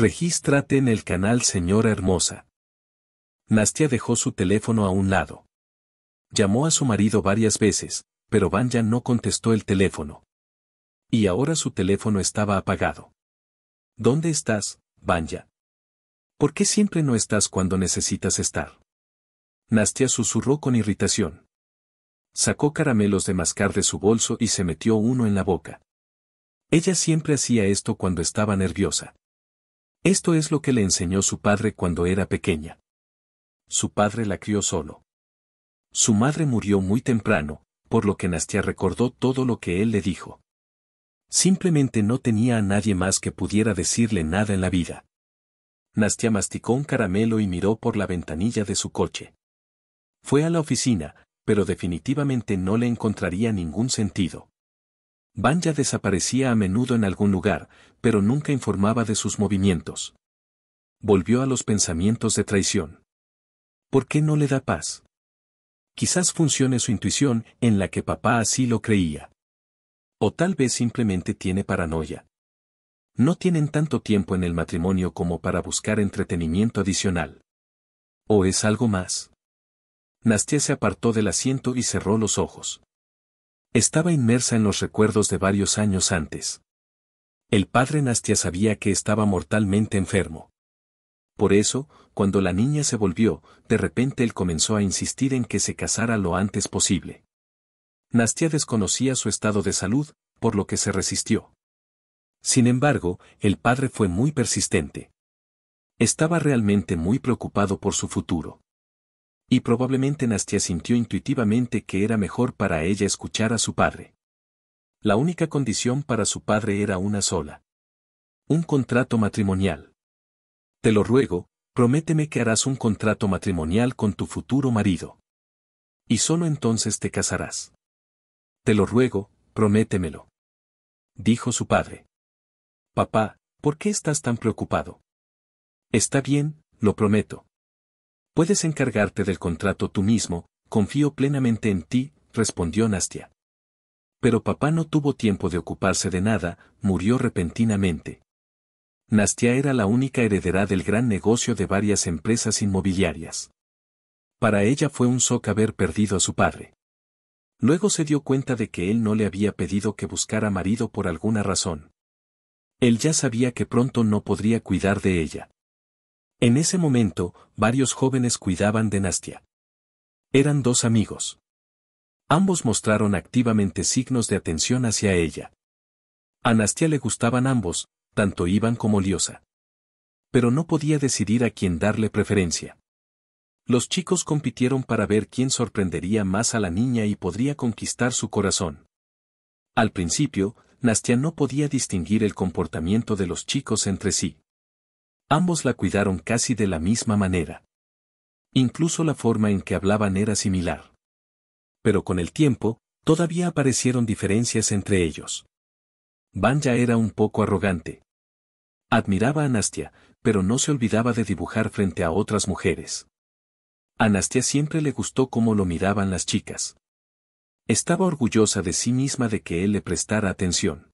Regístrate en el canal Señora Hermosa. Nastia dejó su teléfono a un lado. Llamó a su marido varias veces, pero Vanya no contestó el teléfono. Y ahora su teléfono estaba apagado. ¿Dónde estás, Vanya? ¿Por qué siempre no estás cuando necesitas estar? Nastia susurró con irritación. Sacó caramelos de mascar de su bolso y se metió uno en la boca. Ella siempre hacía esto cuando estaba nerviosa. Esto es lo que le enseñó su padre cuando era pequeña. Su padre la crió solo. Su madre murió muy temprano, por lo que Nastia recordó todo lo que él le dijo. Simplemente no tenía a nadie más que pudiera decirle nada en la vida. Nastia masticó un caramelo y miró por la ventanilla de su coche. Fue a la oficina, pero definitivamente no le encontraría ningún sentido. Banja desaparecía a menudo en algún lugar, pero nunca informaba de sus movimientos. Volvió a los pensamientos de traición. ¿Por qué no le da paz? Quizás funcione su intuición en la que papá así lo creía. O tal vez simplemente tiene paranoia. No tienen tanto tiempo en el matrimonio como para buscar entretenimiento adicional. ¿O es algo más? Nastia se apartó del asiento y cerró los ojos. Estaba inmersa en los recuerdos de varios años antes. El padre Nastia sabía que estaba mortalmente enfermo. Por eso, cuando la niña se volvió, de repente él comenzó a insistir en que se casara lo antes posible. Nastia desconocía su estado de salud, por lo que se resistió. Sin embargo, el padre fue muy persistente. Estaba realmente muy preocupado por su futuro. Y probablemente Nastia sintió intuitivamente que era mejor para ella escuchar a su padre. La única condición para su padre era una sola. Un contrato matrimonial. Te lo ruego, prométeme que harás un contrato matrimonial con tu futuro marido. Y solo entonces te casarás. Te lo ruego, prométemelo. Dijo su padre. Papá, ¿por qué estás tan preocupado? Está bien, lo prometo. Puedes encargarte del contrato tú mismo, confío plenamente en ti, respondió Nastia. Pero papá no tuvo tiempo de ocuparse de nada, murió repentinamente. Nastia era la única heredera del gran negocio de varias empresas inmobiliarias. Para ella fue un shock haber perdido a su padre. Luego se dio cuenta de que él no le había pedido que buscara marido por alguna razón. Él ya sabía que pronto no podría cuidar de ella. En ese momento, varios jóvenes cuidaban de Nastia. Eran dos amigos. Ambos mostraron activamente signos de atención hacia ella. A Nastia le gustaban ambos, tanto Iván como Liosa. Pero no podía decidir a quién darle preferencia. Los chicos compitieron para ver quién sorprendería más a la niña y podría conquistar su corazón. Al principio, Nastia no podía distinguir el comportamiento de los chicos entre sí. Ambos la cuidaron casi de la misma manera. Incluso la forma en que hablaban era similar. Pero con el tiempo, todavía aparecieron diferencias entre ellos. Van ya era un poco arrogante. Admiraba a Nastia, pero no se olvidaba de dibujar frente a otras mujeres. A siempre le gustó cómo lo miraban las chicas. Estaba orgullosa de sí misma de que él le prestara atención.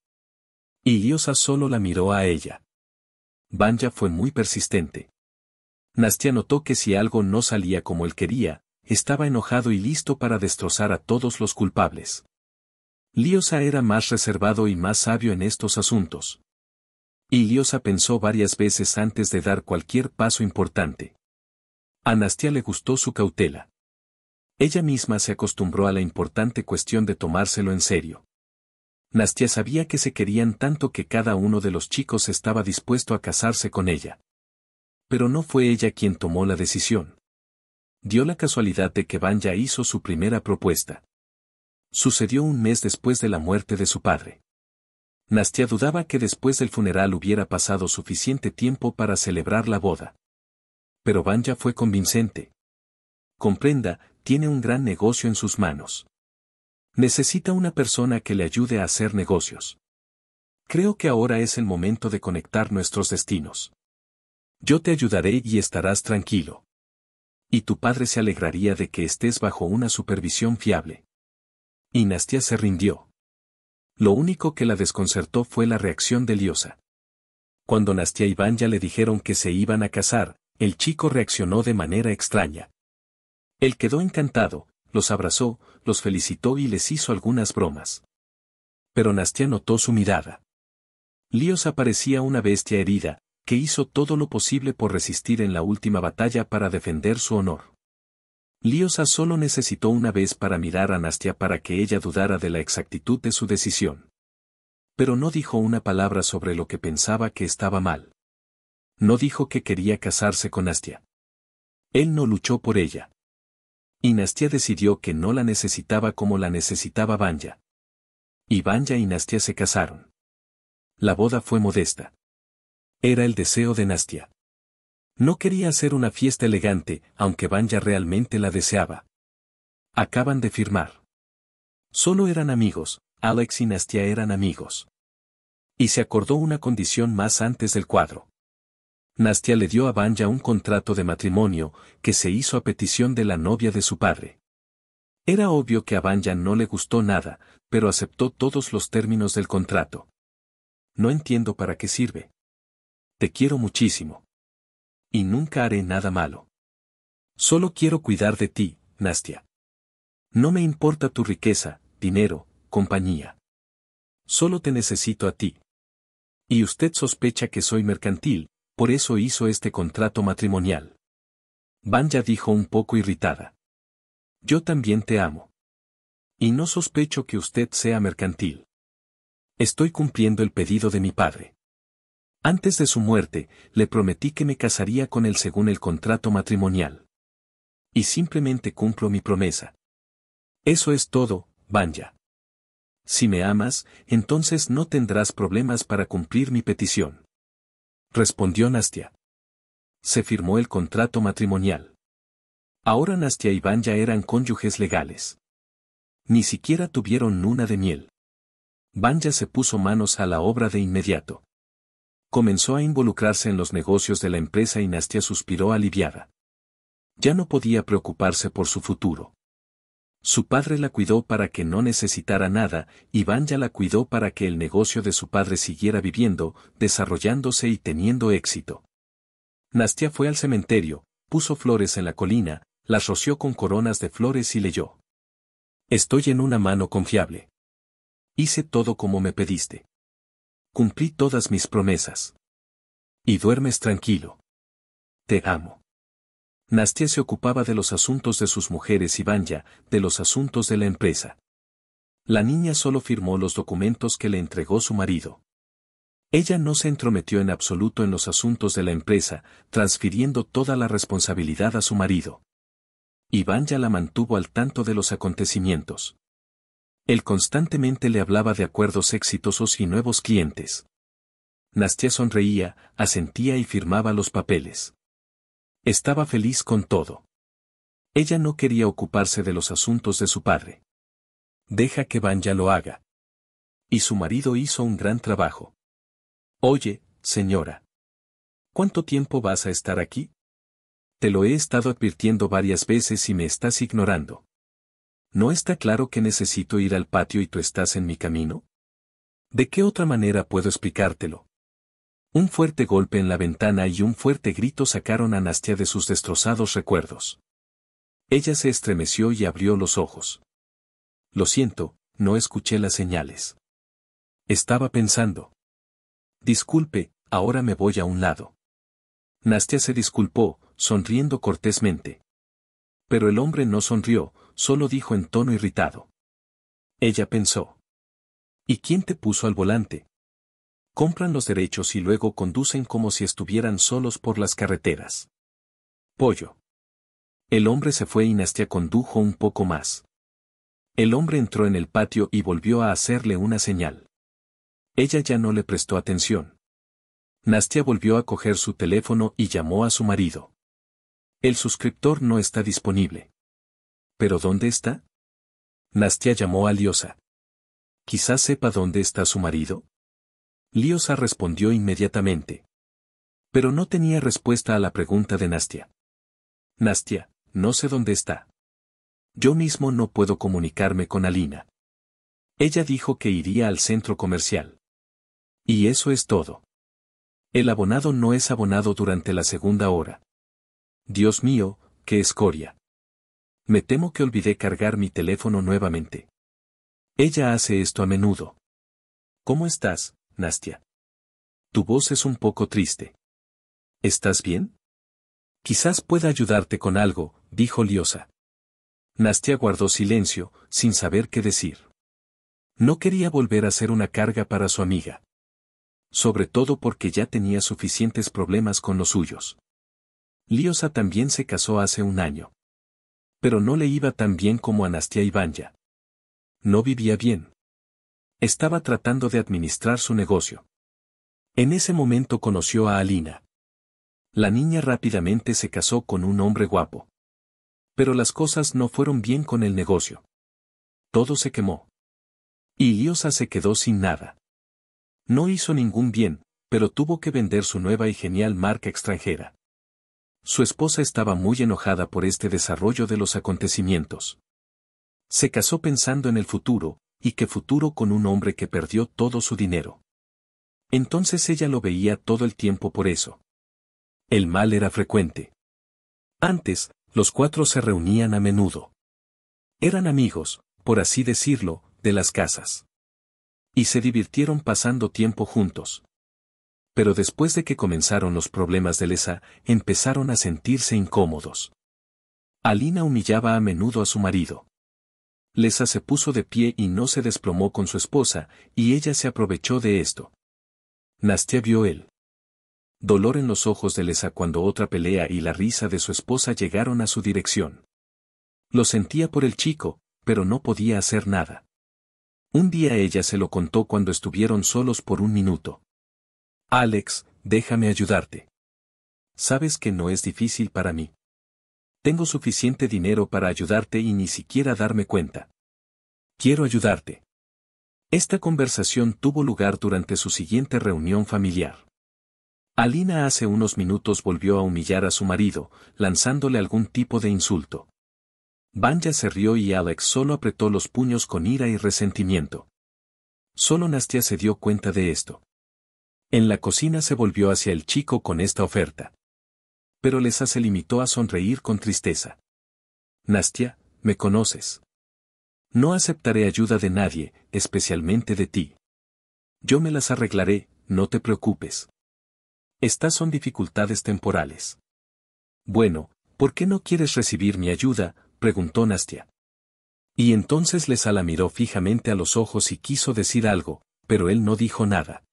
Y Iosa solo la miró a ella. Banja fue muy persistente. Nastia notó que si algo no salía como él quería, estaba enojado y listo para destrozar a todos los culpables. Liosa era más reservado y más sabio en estos asuntos. Y Liosa pensó varias veces antes de dar cualquier paso importante. A Nastia le gustó su cautela. Ella misma se acostumbró a la importante cuestión de tomárselo en serio. Nastia sabía que se querían tanto que cada uno de los chicos estaba dispuesto a casarse con ella. Pero no fue ella quien tomó la decisión. Dio la casualidad de que Vanya hizo su primera propuesta. Sucedió un mes después de la muerte de su padre. Nastia dudaba que después del funeral hubiera pasado suficiente tiempo para celebrar la boda. Pero Vanya fue convincente. Comprenda, tiene un gran negocio en sus manos. Necesita una persona que le ayude a hacer negocios. Creo que ahora es el momento de conectar nuestros destinos. Yo te ayudaré y estarás tranquilo. Y tu padre se alegraría de que estés bajo una supervisión fiable. Y Nastia se rindió. Lo único que la desconcertó fue la reacción de Liosa. Cuando Nastia y Vanya le dijeron que se iban a casar, el chico reaccionó de manera extraña. Él quedó encantado, los abrazó, los felicitó y les hizo algunas bromas. Pero Nastia notó su mirada. Líos aparecía una bestia herida, que hizo todo lo posible por resistir en la última batalla para defender su honor. Liosa solo necesitó una vez para mirar a Nastia para que ella dudara de la exactitud de su decisión. Pero no dijo una palabra sobre lo que pensaba que estaba mal. No dijo que quería casarse con Nastia. Él no luchó por ella. Y Nastia decidió que no la necesitaba como la necesitaba Vanya. Y Banya y Nastia se casaron. La boda fue modesta. Era el deseo de Nastia. No quería hacer una fiesta elegante, aunque Vanya realmente la deseaba. Acaban de firmar. Solo eran amigos, Alex y Nastia eran amigos. Y se acordó una condición más antes del cuadro. Nastia le dio a Banja un contrato de matrimonio, que se hizo a petición de la novia de su padre. Era obvio que a Banja no le gustó nada, pero aceptó todos los términos del contrato. No entiendo para qué sirve. Te quiero muchísimo. Y nunca haré nada malo. Solo quiero cuidar de ti, Nastia. No me importa tu riqueza, dinero, compañía. Solo te necesito a ti. Y usted sospecha que soy mercantil, por eso hizo este contrato matrimonial. Banja dijo un poco irritada. Yo también te amo. Y no sospecho que usted sea mercantil. Estoy cumpliendo el pedido de mi padre. Antes de su muerte, le prometí que me casaría con él según el contrato matrimonial. Y simplemente cumplo mi promesa. Eso es todo, Banja. Si me amas, entonces no tendrás problemas para cumplir mi petición respondió Nastia. Se firmó el contrato matrimonial. Ahora Nastia y Vanya eran cónyuges legales. Ni siquiera tuvieron luna de miel. Vanya se puso manos a la obra de inmediato. Comenzó a involucrarse en los negocios de la empresa y Nastia suspiró aliviada. Ya no podía preocuparse por su futuro. Su padre la cuidó para que no necesitara nada, Iván ya la cuidó para que el negocio de su padre siguiera viviendo, desarrollándose y teniendo éxito. Nastia fue al cementerio, puso flores en la colina, las roció con coronas de flores y leyó. Estoy en una mano confiable. Hice todo como me pediste. Cumplí todas mis promesas. Y duermes tranquilo. Te amo. Nastia se ocupaba de los asuntos de sus mujeres y Vanya, de los asuntos de la empresa. La niña solo firmó los documentos que le entregó su marido. Ella no se entrometió en absoluto en los asuntos de la empresa, transfiriendo toda la responsabilidad a su marido. Iván ya la mantuvo al tanto de los acontecimientos. Él constantemente le hablaba de acuerdos exitosos y nuevos clientes. Nastia sonreía, asentía y firmaba los papeles. Estaba feliz con todo. Ella no quería ocuparse de los asuntos de su padre. Deja que ya lo haga. Y su marido hizo un gran trabajo. Oye, señora. ¿Cuánto tiempo vas a estar aquí? Te lo he estado advirtiendo varias veces y me estás ignorando. ¿No está claro que necesito ir al patio y tú estás en mi camino? ¿De qué otra manera puedo explicártelo? Un fuerte golpe en la ventana y un fuerte grito sacaron a Nastia de sus destrozados recuerdos. Ella se estremeció y abrió los ojos. Lo siento, no escuché las señales. Estaba pensando. Disculpe, ahora me voy a un lado. Nastia se disculpó, sonriendo cortésmente. Pero el hombre no sonrió, solo dijo en tono irritado. Ella pensó. ¿Y quién te puso al volante, compran los derechos y luego conducen como si estuvieran solos por las carreteras. Pollo. El hombre se fue y Nastia condujo un poco más. El hombre entró en el patio y volvió a hacerle una señal. Ella ya no le prestó atención. Nastia volvió a coger su teléfono y llamó a su marido. El suscriptor no está disponible. ¿Pero dónde está? Nastia llamó a Liosa. Quizás sepa dónde está su marido. Liosa respondió inmediatamente. Pero no tenía respuesta a la pregunta de Nastia. Nastia, no sé dónde está. Yo mismo no puedo comunicarme con Alina. Ella dijo que iría al centro comercial. Y eso es todo. El abonado no es abonado durante la segunda hora. Dios mío, qué escoria. Me temo que olvidé cargar mi teléfono nuevamente. Ella hace esto a menudo. ¿Cómo estás, Nastia. Tu voz es un poco triste. ¿Estás bien? Quizás pueda ayudarte con algo, dijo Liosa. Nastia guardó silencio, sin saber qué decir. No quería volver a ser una carga para su amiga. Sobre todo porque ya tenía suficientes problemas con los suyos. Liosa también se casó hace un año. Pero no le iba tan bien como a Nastia Ivanya. No vivía bien. Estaba tratando de administrar su negocio. En ese momento conoció a Alina. La niña rápidamente se casó con un hombre guapo. Pero las cosas no fueron bien con el negocio. Todo se quemó. Y Iosa se quedó sin nada. No hizo ningún bien, pero tuvo que vender su nueva y genial marca extranjera. Su esposa estaba muy enojada por este desarrollo de los acontecimientos. Se casó pensando en el futuro, y qué futuro con un hombre que perdió todo su dinero. Entonces ella lo veía todo el tiempo por eso. El mal era frecuente. Antes, los cuatro se reunían a menudo. Eran amigos, por así decirlo, de las casas. Y se divirtieron pasando tiempo juntos. Pero después de que comenzaron los problemas de Lesa, empezaron a sentirse incómodos. Alina humillaba a menudo a su marido. Lesa se puso de pie y no se desplomó con su esposa, y ella se aprovechó de esto. Nastia vio él. dolor en los ojos de Lesa cuando otra pelea y la risa de su esposa llegaron a su dirección. Lo sentía por el chico, pero no podía hacer nada. Un día ella se lo contó cuando estuvieron solos por un minuto. Alex, déjame ayudarte. Sabes que no es difícil para mí tengo suficiente dinero para ayudarte y ni siquiera darme cuenta. Quiero ayudarte. Esta conversación tuvo lugar durante su siguiente reunión familiar. Alina hace unos minutos volvió a humillar a su marido, lanzándole algún tipo de insulto. Banja se rió y Alex solo apretó los puños con ira y resentimiento. Solo Nastia se dio cuenta de esto. En la cocina se volvió hacia el chico con esta oferta pero Lesa se limitó a sonreír con tristeza. Nastia, me conoces. No aceptaré ayuda de nadie, especialmente de ti. Yo me las arreglaré, no te preocupes. Estas son dificultades temporales. Bueno, ¿por qué no quieres recibir mi ayuda? preguntó Nastia. Y entonces Lesa la miró fijamente a los ojos y quiso decir algo, pero él no dijo nada.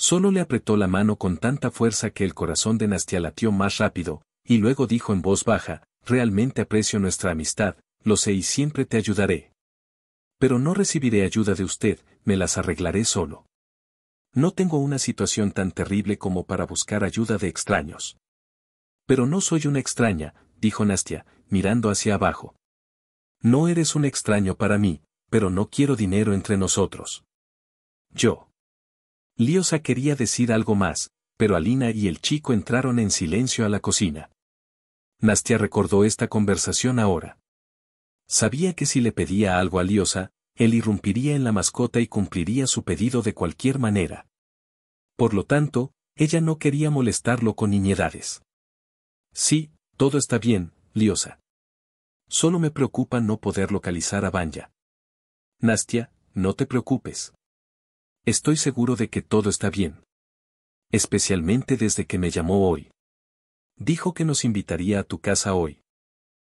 Solo le apretó la mano con tanta fuerza que el corazón de Nastia latió más rápido, y luego dijo en voz baja, realmente aprecio nuestra amistad, lo sé y siempre te ayudaré. Pero no recibiré ayuda de usted, me las arreglaré solo. No tengo una situación tan terrible como para buscar ayuda de extraños. Pero no soy una extraña, dijo Nastia, mirando hacia abajo. No eres un extraño para mí, pero no quiero dinero entre nosotros. Yo. Liosa quería decir algo más, pero Alina y el chico entraron en silencio a la cocina. Nastia recordó esta conversación ahora. Sabía que si le pedía algo a Liosa, él irrumpiría en la mascota y cumpliría su pedido de cualquier manera. Por lo tanto, ella no quería molestarlo con niñedades. Sí, todo está bien, Liosa. Solo me preocupa no poder localizar a Banja. Nastia, no te preocupes. Estoy seguro de que todo está bien. Especialmente desde que me llamó hoy. Dijo que nos invitaría a tu casa hoy.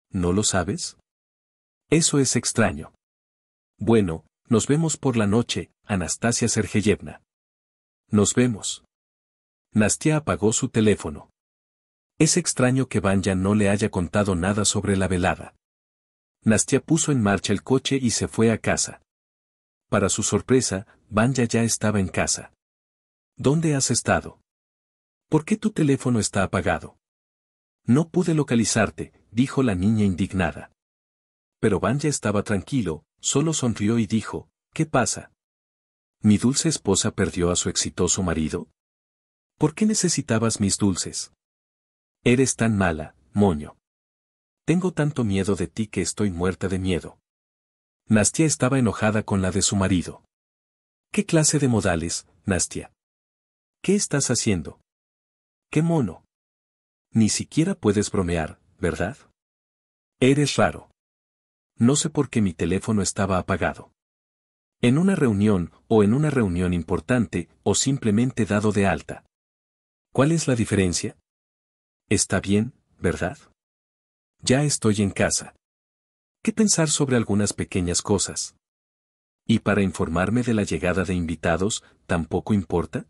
¿No lo sabes? Eso es extraño. Bueno, nos vemos por la noche, Anastasia Sergeyevna. Nos vemos. Nastia apagó su teléfono. Es extraño que Vanya no le haya contado nada sobre la velada. Nastia puso en marcha el coche y se fue a casa. Para su sorpresa, Vanya ya estaba en casa. ¿Dónde has estado? ¿Por qué tu teléfono está apagado? No pude localizarte, dijo la niña indignada. Pero Vanya estaba tranquilo, solo sonrió y dijo, ¿qué pasa? ¿Mi dulce esposa perdió a su exitoso marido? ¿Por qué necesitabas mis dulces? Eres tan mala, moño. Tengo tanto miedo de ti que estoy muerta de miedo. Nastia estaba enojada con la de su marido. ¿Qué clase de modales, Nastia? ¿Qué estás haciendo? ¡Qué mono! Ni siquiera puedes bromear, ¿verdad? Eres raro. No sé por qué mi teléfono estaba apagado. En una reunión, o en una reunión importante, o simplemente dado de alta. ¿Cuál es la diferencia? Está bien, ¿verdad? Ya estoy en casa pensar sobre algunas pequeñas cosas. ¿Y para informarme de la llegada de invitados, tampoco importa?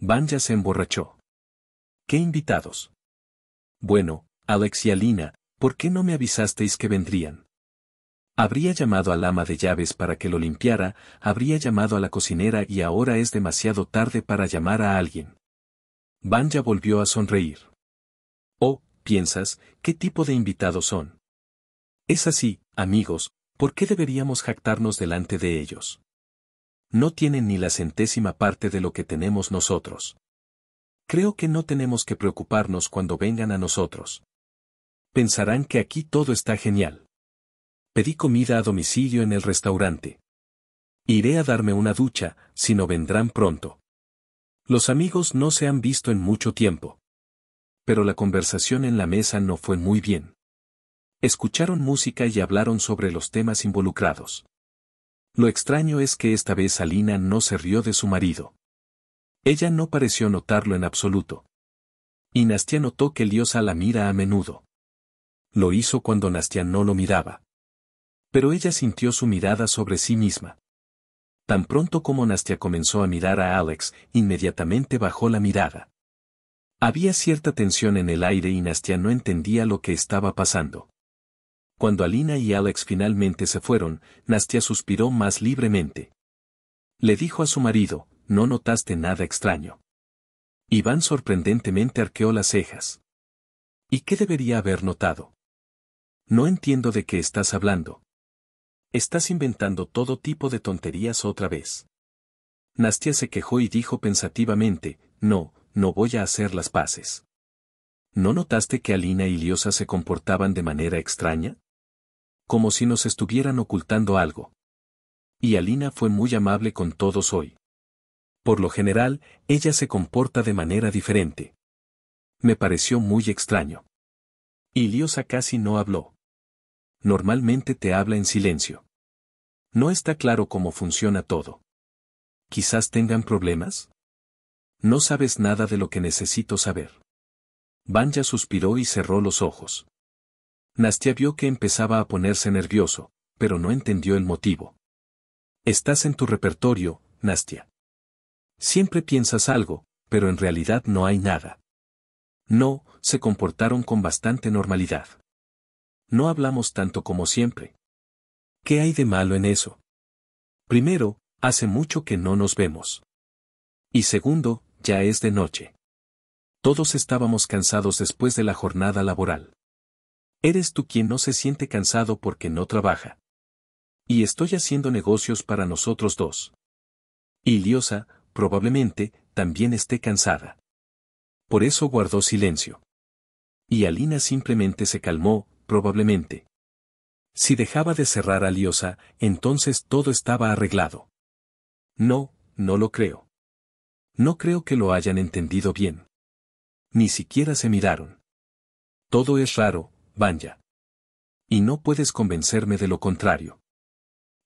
Van ya se emborrachó. ¿Qué invitados? Bueno, Alex y Alina, ¿por qué no me avisasteis que vendrían? Habría llamado al ama de llaves para que lo limpiara, habría llamado a la cocinera y ahora es demasiado tarde para llamar a alguien. Vanya volvió a sonreír. Oh, piensas, ¿qué tipo de invitados son? Es así, amigos, ¿por qué deberíamos jactarnos delante de ellos? No tienen ni la centésima parte de lo que tenemos nosotros. Creo que no tenemos que preocuparnos cuando vengan a nosotros. Pensarán que aquí todo está genial. Pedí comida a domicilio en el restaurante. Iré a darme una ducha, si no vendrán pronto. Los amigos no se han visto en mucho tiempo. Pero la conversación en la mesa no fue muy bien. Escucharon música y hablaron sobre los temas involucrados. Lo extraño es que esta vez Alina no se rió de su marido. Ella no pareció notarlo en absoluto. Y Nastia notó que Liosa la mira a menudo. Lo hizo cuando Nastia no lo miraba. Pero ella sintió su mirada sobre sí misma. Tan pronto como Nastia comenzó a mirar a Alex, inmediatamente bajó la mirada. Había cierta tensión en el aire y Nastia no entendía lo que estaba pasando. Cuando Alina y Alex finalmente se fueron, Nastia suspiró más libremente. Le dijo a su marido, no notaste nada extraño. Iván sorprendentemente arqueó las cejas. ¿Y qué debería haber notado? No entiendo de qué estás hablando. Estás inventando todo tipo de tonterías otra vez. Nastia se quejó y dijo pensativamente, no, no voy a hacer las paces. ¿No notaste que Alina y Liosa se comportaban de manera extraña? como si nos estuvieran ocultando algo. Y Alina fue muy amable con todos hoy. Por lo general, ella se comporta de manera diferente. Me pareció muy extraño. Iliosa casi no habló. Normalmente te habla en silencio. No está claro cómo funciona todo. Quizás tengan problemas. No sabes nada de lo que necesito saber. Banja suspiró y cerró los ojos. Nastia vio que empezaba a ponerse nervioso, pero no entendió el motivo. Estás en tu repertorio, Nastia. Siempre piensas algo, pero en realidad no hay nada. No, se comportaron con bastante normalidad. No hablamos tanto como siempre. ¿Qué hay de malo en eso? Primero, hace mucho que no nos vemos. Y segundo, ya es de noche. Todos estábamos cansados después de la jornada laboral. Eres tú quien no se siente cansado porque no trabaja. Y estoy haciendo negocios para nosotros dos. Y Liosa, probablemente, también esté cansada. Por eso guardó silencio. Y Alina simplemente se calmó, probablemente. Si dejaba de cerrar a Liosa, entonces todo estaba arreglado. No, no lo creo. No creo que lo hayan entendido bien. Ni siquiera se miraron. Todo es raro, Vanya. Y no puedes convencerme de lo contrario.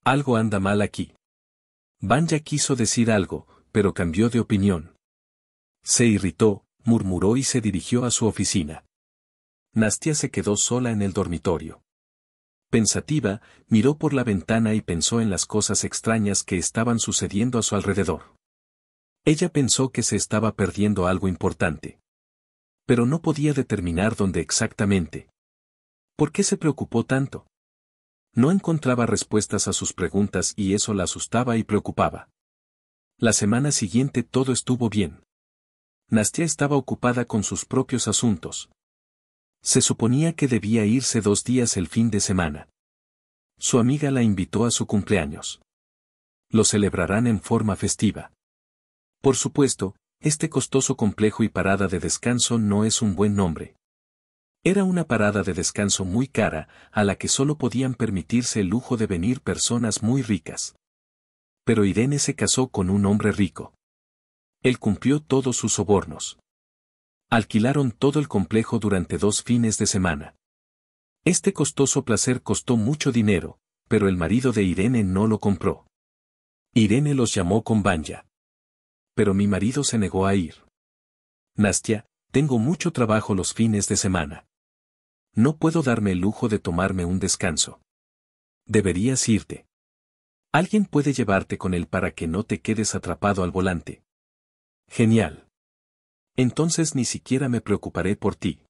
Algo anda mal aquí. Vanya quiso decir algo, pero cambió de opinión. Se irritó, murmuró y se dirigió a su oficina. Nastia se quedó sola en el dormitorio. Pensativa, miró por la ventana y pensó en las cosas extrañas que estaban sucediendo a su alrededor. Ella pensó que se estaba perdiendo algo importante. Pero no podía determinar dónde exactamente. ¿Por qué se preocupó tanto? No encontraba respuestas a sus preguntas y eso la asustaba y preocupaba. La semana siguiente todo estuvo bien. Nastia estaba ocupada con sus propios asuntos. Se suponía que debía irse dos días el fin de semana. Su amiga la invitó a su cumpleaños. Lo celebrarán en forma festiva. Por supuesto, este costoso complejo y parada de descanso no es un buen nombre. Era una parada de descanso muy cara, a la que solo podían permitirse el lujo de venir personas muy ricas. Pero Irene se casó con un hombre rico. Él cumplió todos sus sobornos. Alquilaron todo el complejo durante dos fines de semana. Este costoso placer costó mucho dinero, pero el marido de Irene no lo compró. Irene los llamó con Banja. Pero mi marido se negó a ir. Nastia, tengo mucho trabajo los fines de semana no puedo darme el lujo de tomarme un descanso. Deberías irte. Alguien puede llevarte con él para que no te quedes atrapado al volante. Genial. Entonces ni siquiera me preocuparé por ti.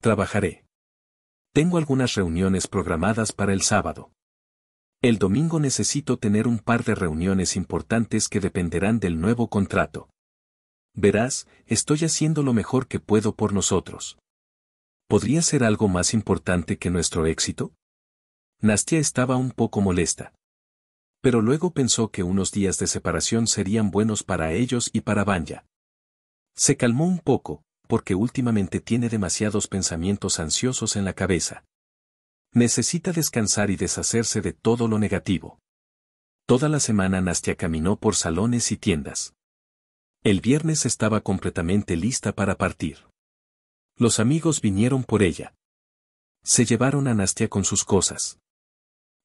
Trabajaré. Tengo algunas reuniones programadas para el sábado. El domingo necesito tener un par de reuniones importantes que dependerán del nuevo contrato. Verás, estoy haciendo lo mejor que puedo por nosotros. ¿podría ser algo más importante que nuestro éxito? Nastia estaba un poco molesta. Pero luego pensó que unos días de separación serían buenos para ellos y para Vanya. Se calmó un poco, porque últimamente tiene demasiados pensamientos ansiosos en la cabeza. Necesita descansar y deshacerse de todo lo negativo. Toda la semana Nastia caminó por salones y tiendas. El viernes estaba completamente lista para partir. Los amigos vinieron por ella. Se llevaron a Nastia con sus cosas.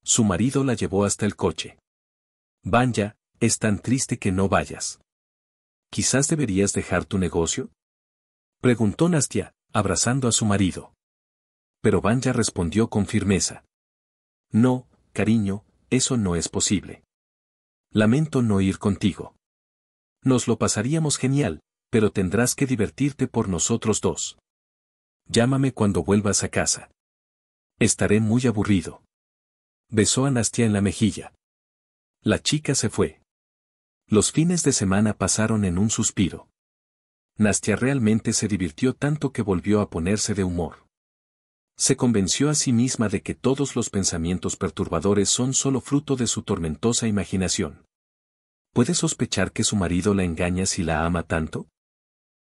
Su marido la llevó hasta el coche. Vanya, es tan triste que no vayas. ¿Quizás deberías dejar tu negocio? Preguntó Nastia, abrazando a su marido. Pero Vanya respondió con firmeza. No, cariño, eso no es posible. Lamento no ir contigo. Nos lo pasaríamos genial, pero tendrás que divertirte por nosotros dos. Llámame cuando vuelvas a casa. Estaré muy aburrido. Besó a Nastia en la mejilla. La chica se fue. Los fines de semana pasaron en un suspiro. Nastia realmente se divirtió tanto que volvió a ponerse de humor. Se convenció a sí misma de que todos los pensamientos perturbadores son solo fruto de su tormentosa imaginación. ¿Puede sospechar que su marido la engaña si la ama tanto?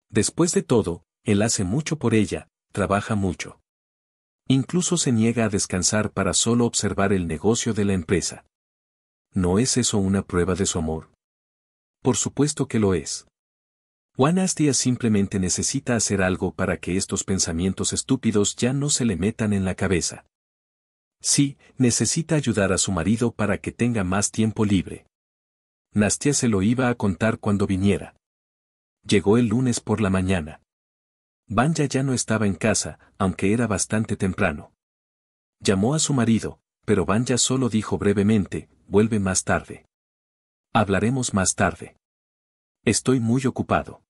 Después de todo, él hace mucho por ella, trabaja mucho. Incluso se niega a descansar para solo observar el negocio de la empresa. ¿No es eso una prueba de su amor? Por supuesto que lo es. Juan simplemente necesita hacer algo para que estos pensamientos estúpidos ya no se le metan en la cabeza. Sí, necesita ayudar a su marido para que tenga más tiempo libre. Nastia se lo iba a contar cuando viniera. Llegó el lunes por la mañana. Banja ya no estaba en casa, aunque era bastante temprano. Llamó a su marido, pero Banja solo dijo brevemente, vuelve más tarde. Hablaremos más tarde. Estoy muy ocupado.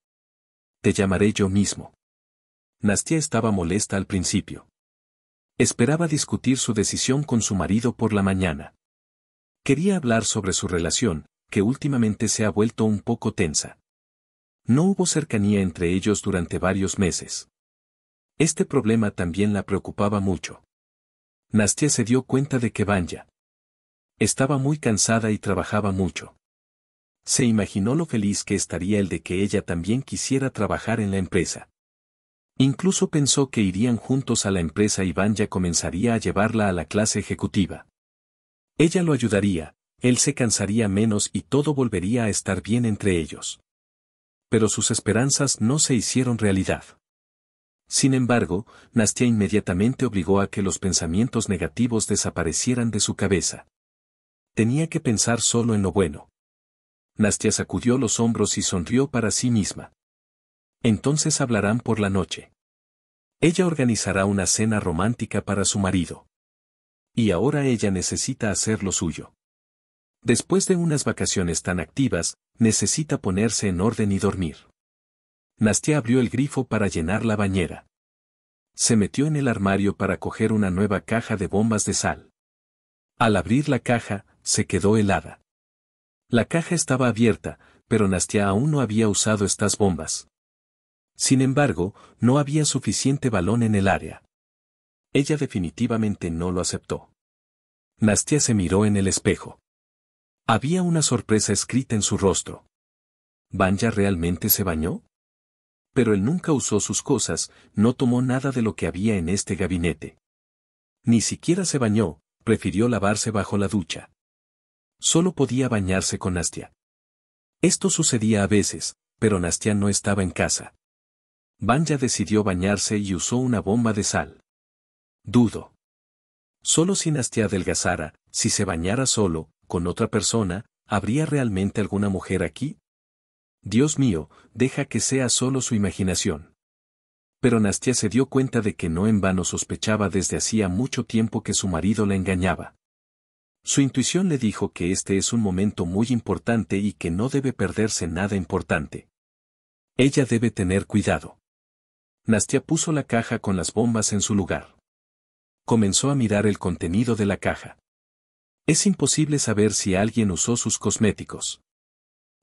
Te llamaré yo mismo. Nastia estaba molesta al principio. Esperaba discutir su decisión con su marido por la mañana. Quería hablar sobre su relación, que últimamente se ha vuelto un poco tensa. No hubo cercanía entre ellos durante varios meses. Este problema también la preocupaba mucho. Nastia se dio cuenta de que Vanya estaba muy cansada y trabajaba mucho. Se imaginó lo feliz que estaría el de que ella también quisiera trabajar en la empresa. Incluso pensó que irían juntos a la empresa y Vanya comenzaría a llevarla a la clase ejecutiva. Ella lo ayudaría, él se cansaría menos y todo volvería a estar bien entre ellos pero sus esperanzas no se hicieron realidad. Sin embargo, Nastia inmediatamente obligó a que los pensamientos negativos desaparecieran de su cabeza. Tenía que pensar solo en lo bueno. Nastia sacudió los hombros y sonrió para sí misma. Entonces hablarán por la noche. Ella organizará una cena romántica para su marido. Y ahora ella necesita hacer lo suyo. Después de unas vacaciones tan activas, necesita ponerse en orden y dormir. Nastia abrió el grifo para llenar la bañera. Se metió en el armario para coger una nueva caja de bombas de sal. Al abrir la caja, se quedó helada. La caja estaba abierta, pero Nastia aún no había usado estas bombas. Sin embargo, no había suficiente balón en el área. Ella definitivamente no lo aceptó. Nastia se miró en el espejo. Había una sorpresa escrita en su rostro. ¿Banja realmente se bañó? Pero él nunca usó sus cosas, no tomó nada de lo que había en este gabinete. Ni siquiera se bañó, prefirió lavarse bajo la ducha. Solo podía bañarse con Nastia. Esto sucedía a veces, pero Nastia no estaba en casa. Banja decidió bañarse y usó una bomba de sal. Dudo. Solo si Nastia adelgazara, si se bañara solo, con otra persona, ¿habría realmente alguna mujer aquí? Dios mío, deja que sea solo su imaginación. Pero Nastia se dio cuenta de que no en vano sospechaba desde hacía mucho tiempo que su marido la engañaba. Su intuición le dijo que este es un momento muy importante y que no debe perderse nada importante. Ella debe tener cuidado. Nastia puso la caja con las bombas en su lugar. Comenzó a mirar el contenido de la caja. Es imposible saber si alguien usó sus cosméticos.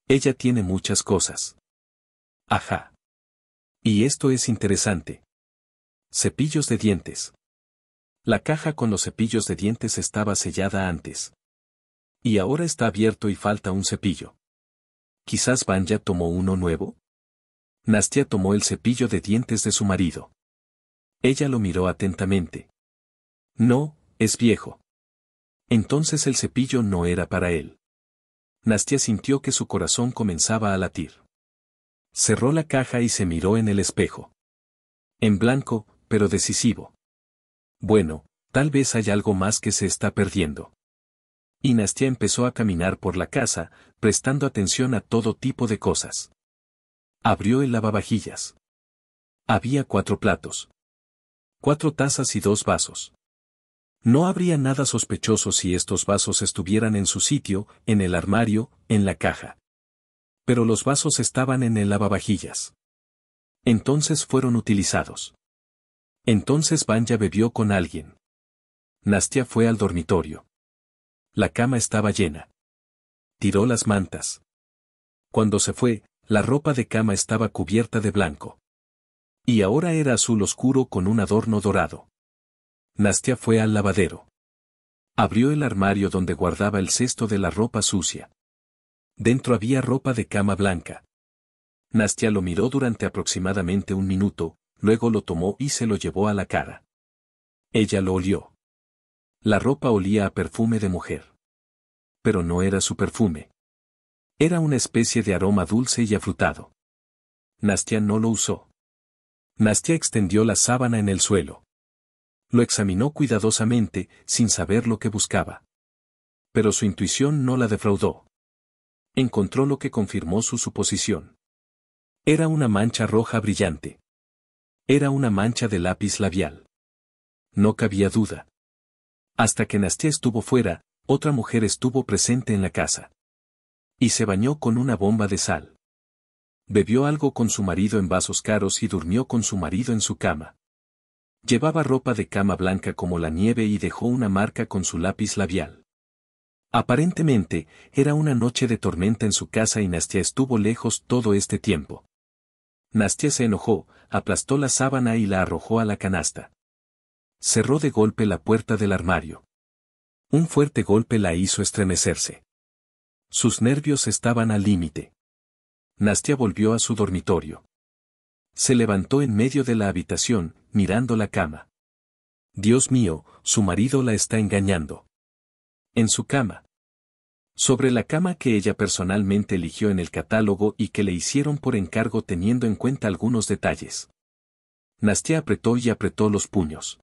Ella tiene muchas cosas. Ajá. Y esto es interesante. Cepillos de dientes. La caja con los cepillos de dientes estaba sellada antes. Y ahora está abierto y falta un cepillo. Quizás ya tomó uno nuevo. Nastia tomó el cepillo de dientes de su marido. Ella lo miró atentamente. No, es viejo. Entonces el cepillo no era para él. Nastia sintió que su corazón comenzaba a latir. Cerró la caja y se miró en el espejo. En blanco, pero decisivo. Bueno, tal vez hay algo más que se está perdiendo. Y Nastia empezó a caminar por la casa, prestando atención a todo tipo de cosas. Abrió el lavavajillas. Había cuatro platos. Cuatro tazas y dos vasos. No habría nada sospechoso si estos vasos estuvieran en su sitio, en el armario, en la caja. Pero los vasos estaban en el lavavajillas. Entonces fueron utilizados. Entonces Vanya bebió con alguien. Nastia fue al dormitorio. La cama estaba llena. Tiró las mantas. Cuando se fue, la ropa de cama estaba cubierta de blanco. Y ahora era azul oscuro con un adorno dorado. Nastia fue al lavadero. Abrió el armario donde guardaba el cesto de la ropa sucia. Dentro había ropa de cama blanca. Nastia lo miró durante aproximadamente un minuto, luego lo tomó y se lo llevó a la cara. Ella lo olió. La ropa olía a perfume de mujer. Pero no era su perfume. Era una especie de aroma dulce y afrutado. Nastia no lo usó. Nastia extendió la sábana en el suelo lo examinó cuidadosamente, sin saber lo que buscaba. Pero su intuición no la defraudó. Encontró lo que confirmó su suposición. Era una mancha roja brillante. Era una mancha de lápiz labial. No cabía duda. Hasta que Nastia estuvo fuera, otra mujer estuvo presente en la casa. Y se bañó con una bomba de sal. Bebió algo con su marido en vasos caros y durmió con su marido en su cama. Llevaba ropa de cama blanca como la nieve y dejó una marca con su lápiz labial. Aparentemente, era una noche de tormenta en su casa y Nastia estuvo lejos todo este tiempo. Nastia se enojó, aplastó la sábana y la arrojó a la canasta. Cerró de golpe la puerta del armario. Un fuerte golpe la hizo estremecerse. Sus nervios estaban al límite. Nastia volvió a su dormitorio. Se levantó en medio de la habitación, mirando la cama. Dios mío, su marido la está engañando. En su cama. Sobre la cama que ella personalmente eligió en el catálogo y que le hicieron por encargo teniendo en cuenta algunos detalles. Nastia apretó y apretó los puños.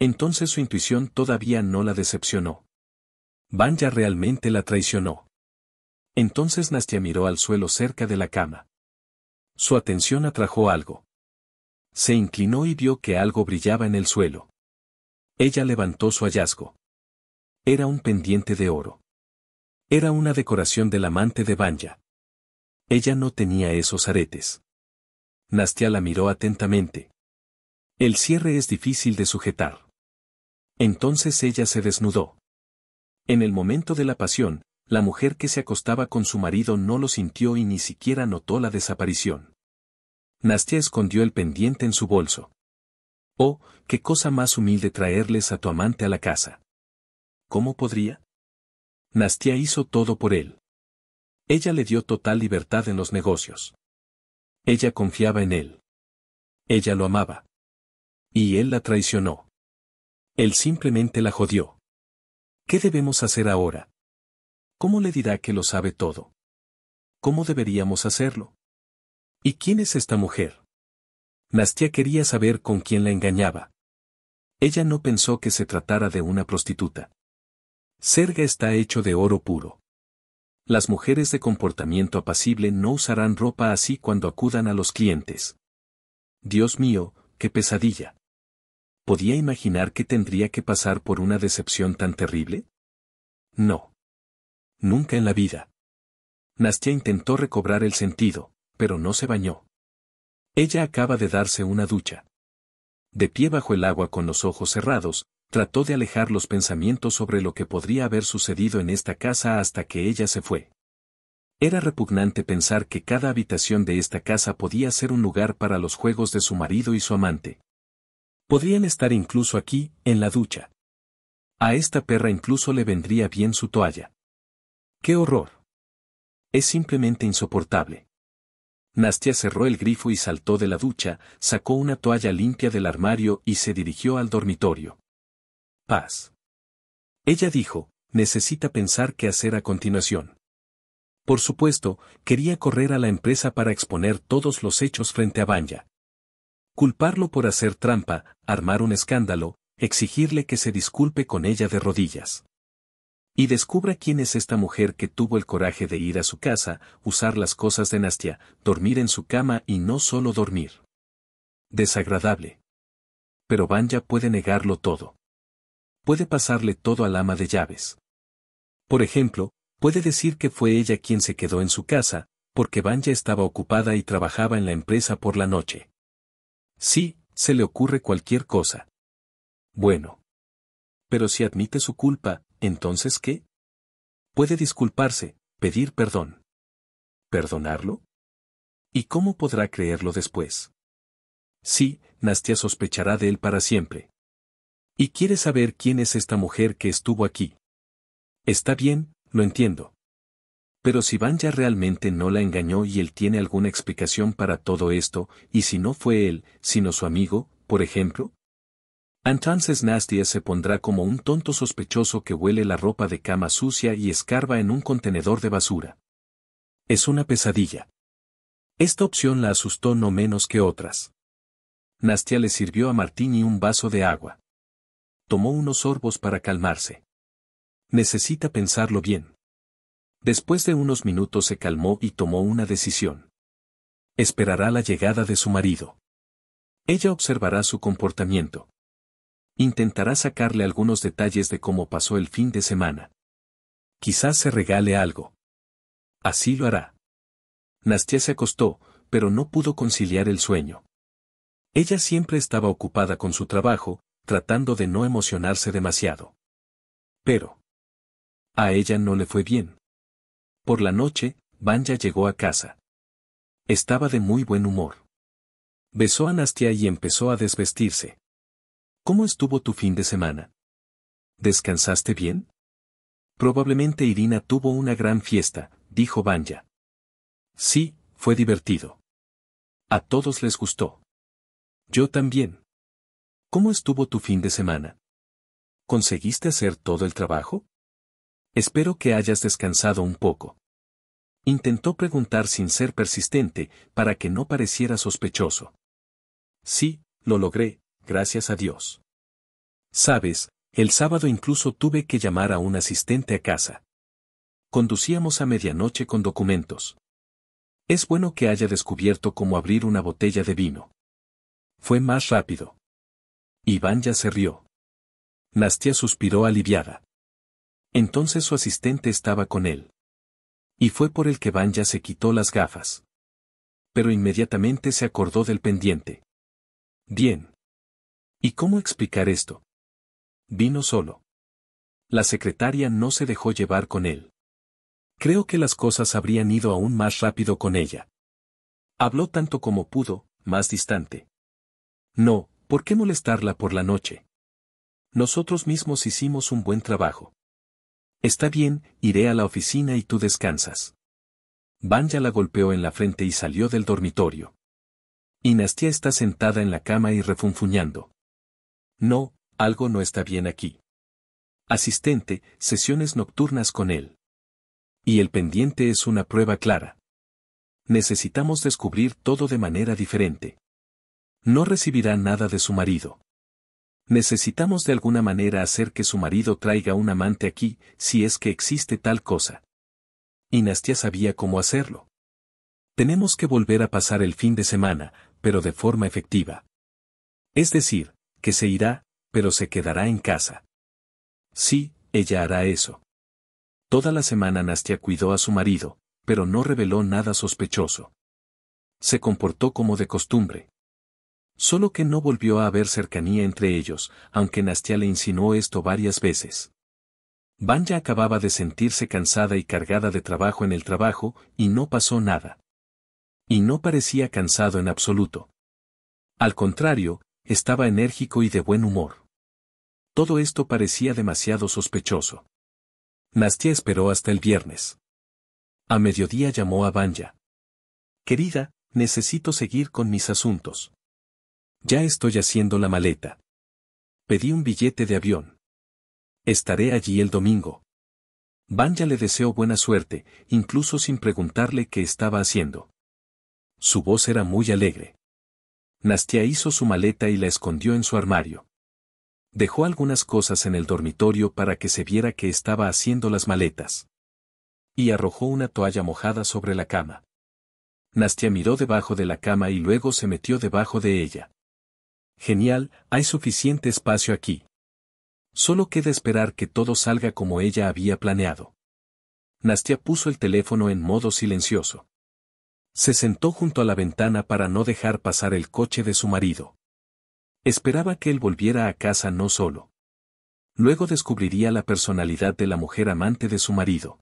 Entonces su intuición todavía no la decepcionó. Vanya realmente la traicionó. Entonces Nastia miró al suelo cerca de la cama. Su atención atrajo algo. Se inclinó y vio que algo brillaba en el suelo. Ella levantó su hallazgo. Era un pendiente de oro. Era una decoración del amante de Banja. Ella no tenía esos aretes. Nastia la miró atentamente. El cierre es difícil de sujetar. Entonces ella se desnudó. En el momento de la pasión, la mujer que se acostaba con su marido no lo sintió y ni siquiera notó la desaparición. Nastia escondió el pendiente en su bolso. Oh, qué cosa más humilde traerles a tu amante a la casa. ¿Cómo podría? Nastia hizo todo por él. Ella le dio total libertad en los negocios. Ella confiaba en él. Ella lo amaba. Y él la traicionó. Él simplemente la jodió. ¿Qué debemos hacer ahora? ¿Cómo le dirá que lo sabe todo? ¿Cómo deberíamos hacerlo? ¿Y quién es esta mujer? Nastia quería saber con quién la engañaba. Ella no pensó que se tratara de una prostituta. Serga está hecho de oro puro. Las mujeres de comportamiento apacible no usarán ropa así cuando acudan a los clientes. Dios mío, qué pesadilla. ¿Podía imaginar que tendría que pasar por una decepción tan terrible? No. Nunca en la vida. Nastia intentó recobrar el sentido, pero no se bañó. Ella acaba de darse una ducha. De pie bajo el agua con los ojos cerrados, trató de alejar los pensamientos sobre lo que podría haber sucedido en esta casa hasta que ella se fue. Era repugnante pensar que cada habitación de esta casa podía ser un lugar para los juegos de su marido y su amante. Podrían estar incluso aquí, en la ducha. A esta perra incluso le vendría bien su toalla. ¡Qué horror! Es simplemente insoportable. Nastia cerró el grifo y saltó de la ducha, sacó una toalla limpia del armario y se dirigió al dormitorio. Paz. Ella dijo, necesita pensar qué hacer a continuación. Por supuesto, quería correr a la empresa para exponer todos los hechos frente a Banja. Culparlo por hacer trampa, armar un escándalo, exigirle que se disculpe con ella de rodillas. Y descubra quién es esta mujer que tuvo el coraje de ir a su casa, usar las cosas de Nastia, dormir en su cama y no solo dormir. Desagradable. Pero Vanya puede negarlo todo. Puede pasarle todo al ama de llaves. Por ejemplo, puede decir que fue ella quien se quedó en su casa, porque Vanya estaba ocupada y trabajaba en la empresa por la noche. Sí, se le ocurre cualquier cosa. Bueno. Pero si admite su culpa, ¿Entonces qué? Puede disculparse, pedir perdón. ¿Perdonarlo? ¿Y cómo podrá creerlo después? Sí, Nastia sospechará de él para siempre. Y quiere saber quién es esta mujer que estuvo aquí. Está bien, lo entiendo. Pero si Vanya realmente no la engañó y él tiene alguna explicación para todo esto, y si no fue él, sino su amigo, por ejemplo, entonces Nastia se pondrá como un tonto sospechoso que huele la ropa de cama sucia y escarba en un contenedor de basura. Es una pesadilla. Esta opción la asustó no menos que otras. Nastia le sirvió a Martini un vaso de agua. Tomó unos sorbos para calmarse. Necesita pensarlo bien. Después de unos minutos se calmó y tomó una decisión. Esperará la llegada de su marido. Ella observará su comportamiento. Intentará sacarle algunos detalles de cómo pasó el fin de semana. Quizás se regale algo. Así lo hará. Nastia se acostó, pero no pudo conciliar el sueño. Ella siempre estaba ocupada con su trabajo, tratando de no emocionarse demasiado. Pero... A ella no le fue bien. Por la noche, Banja llegó a casa. Estaba de muy buen humor. Besó a Nastia y empezó a desvestirse. ¿Cómo estuvo tu fin de semana? ¿Descansaste bien? Probablemente Irina tuvo una gran fiesta, dijo Banja. Sí, fue divertido. A todos les gustó. Yo también. ¿Cómo estuvo tu fin de semana? ¿Conseguiste hacer todo el trabajo? Espero que hayas descansado un poco. Intentó preguntar sin ser persistente, para que no pareciera sospechoso. Sí, lo logré, gracias a Dios. Sabes, el sábado incluso tuve que llamar a un asistente a casa. Conducíamos a medianoche con documentos. Es bueno que haya descubierto cómo abrir una botella de vino. Fue más rápido. Iván ya se rió. Nastia suspiró aliviada. Entonces su asistente estaba con él. Y fue por el que Van ya se quitó las gafas. Pero inmediatamente se acordó del pendiente. Bien. ¿Y cómo explicar esto? Vino solo. La secretaria no se dejó llevar con él. Creo que las cosas habrían ido aún más rápido con ella. Habló tanto como pudo, más distante. No, ¿por qué molestarla por la noche? Nosotros mismos hicimos un buen trabajo. Está bien, iré a la oficina y tú descansas. Banja la golpeó en la frente y salió del dormitorio. Inastia está sentada en la cama y refunfuñando. No, algo no está bien aquí. Asistente, sesiones nocturnas con él. Y el pendiente es una prueba clara. Necesitamos descubrir todo de manera diferente. No recibirá nada de su marido. Necesitamos de alguna manera hacer que su marido traiga un amante aquí, si es que existe tal cosa. Y Nastia sabía cómo hacerlo. Tenemos que volver a pasar el fin de semana, pero de forma efectiva. Es decir, que se irá, pero se quedará en casa. Sí, ella hará eso. Toda la semana Nastia cuidó a su marido, pero no reveló nada sospechoso. Se comportó como de costumbre. Solo que no volvió a haber cercanía entre ellos, aunque Nastia le insinuó esto varias veces. Vanya acababa de sentirse cansada y cargada de trabajo en el trabajo, y no pasó nada. Y no parecía cansado en absoluto. Al contrario, estaba enérgico y de buen humor. Todo esto parecía demasiado sospechoso. Nastia esperó hasta el viernes. A mediodía llamó a Vanya. Querida, necesito seguir con mis asuntos. Ya estoy haciendo la maleta. Pedí un billete de avión. Estaré allí el domingo. Vanya le deseó buena suerte, incluso sin preguntarle qué estaba haciendo. Su voz era muy alegre. Nastia hizo su maleta y la escondió en su armario. Dejó algunas cosas en el dormitorio para que se viera que estaba haciendo las maletas. Y arrojó una toalla mojada sobre la cama. Nastia miró debajo de la cama y luego se metió debajo de ella. Genial, hay suficiente espacio aquí. Solo queda esperar que todo salga como ella había planeado. Nastia puso el teléfono en modo silencioso. Se sentó junto a la ventana para no dejar pasar el coche de su marido. Esperaba que él volviera a casa no solo. Luego descubriría la personalidad de la mujer amante de su marido.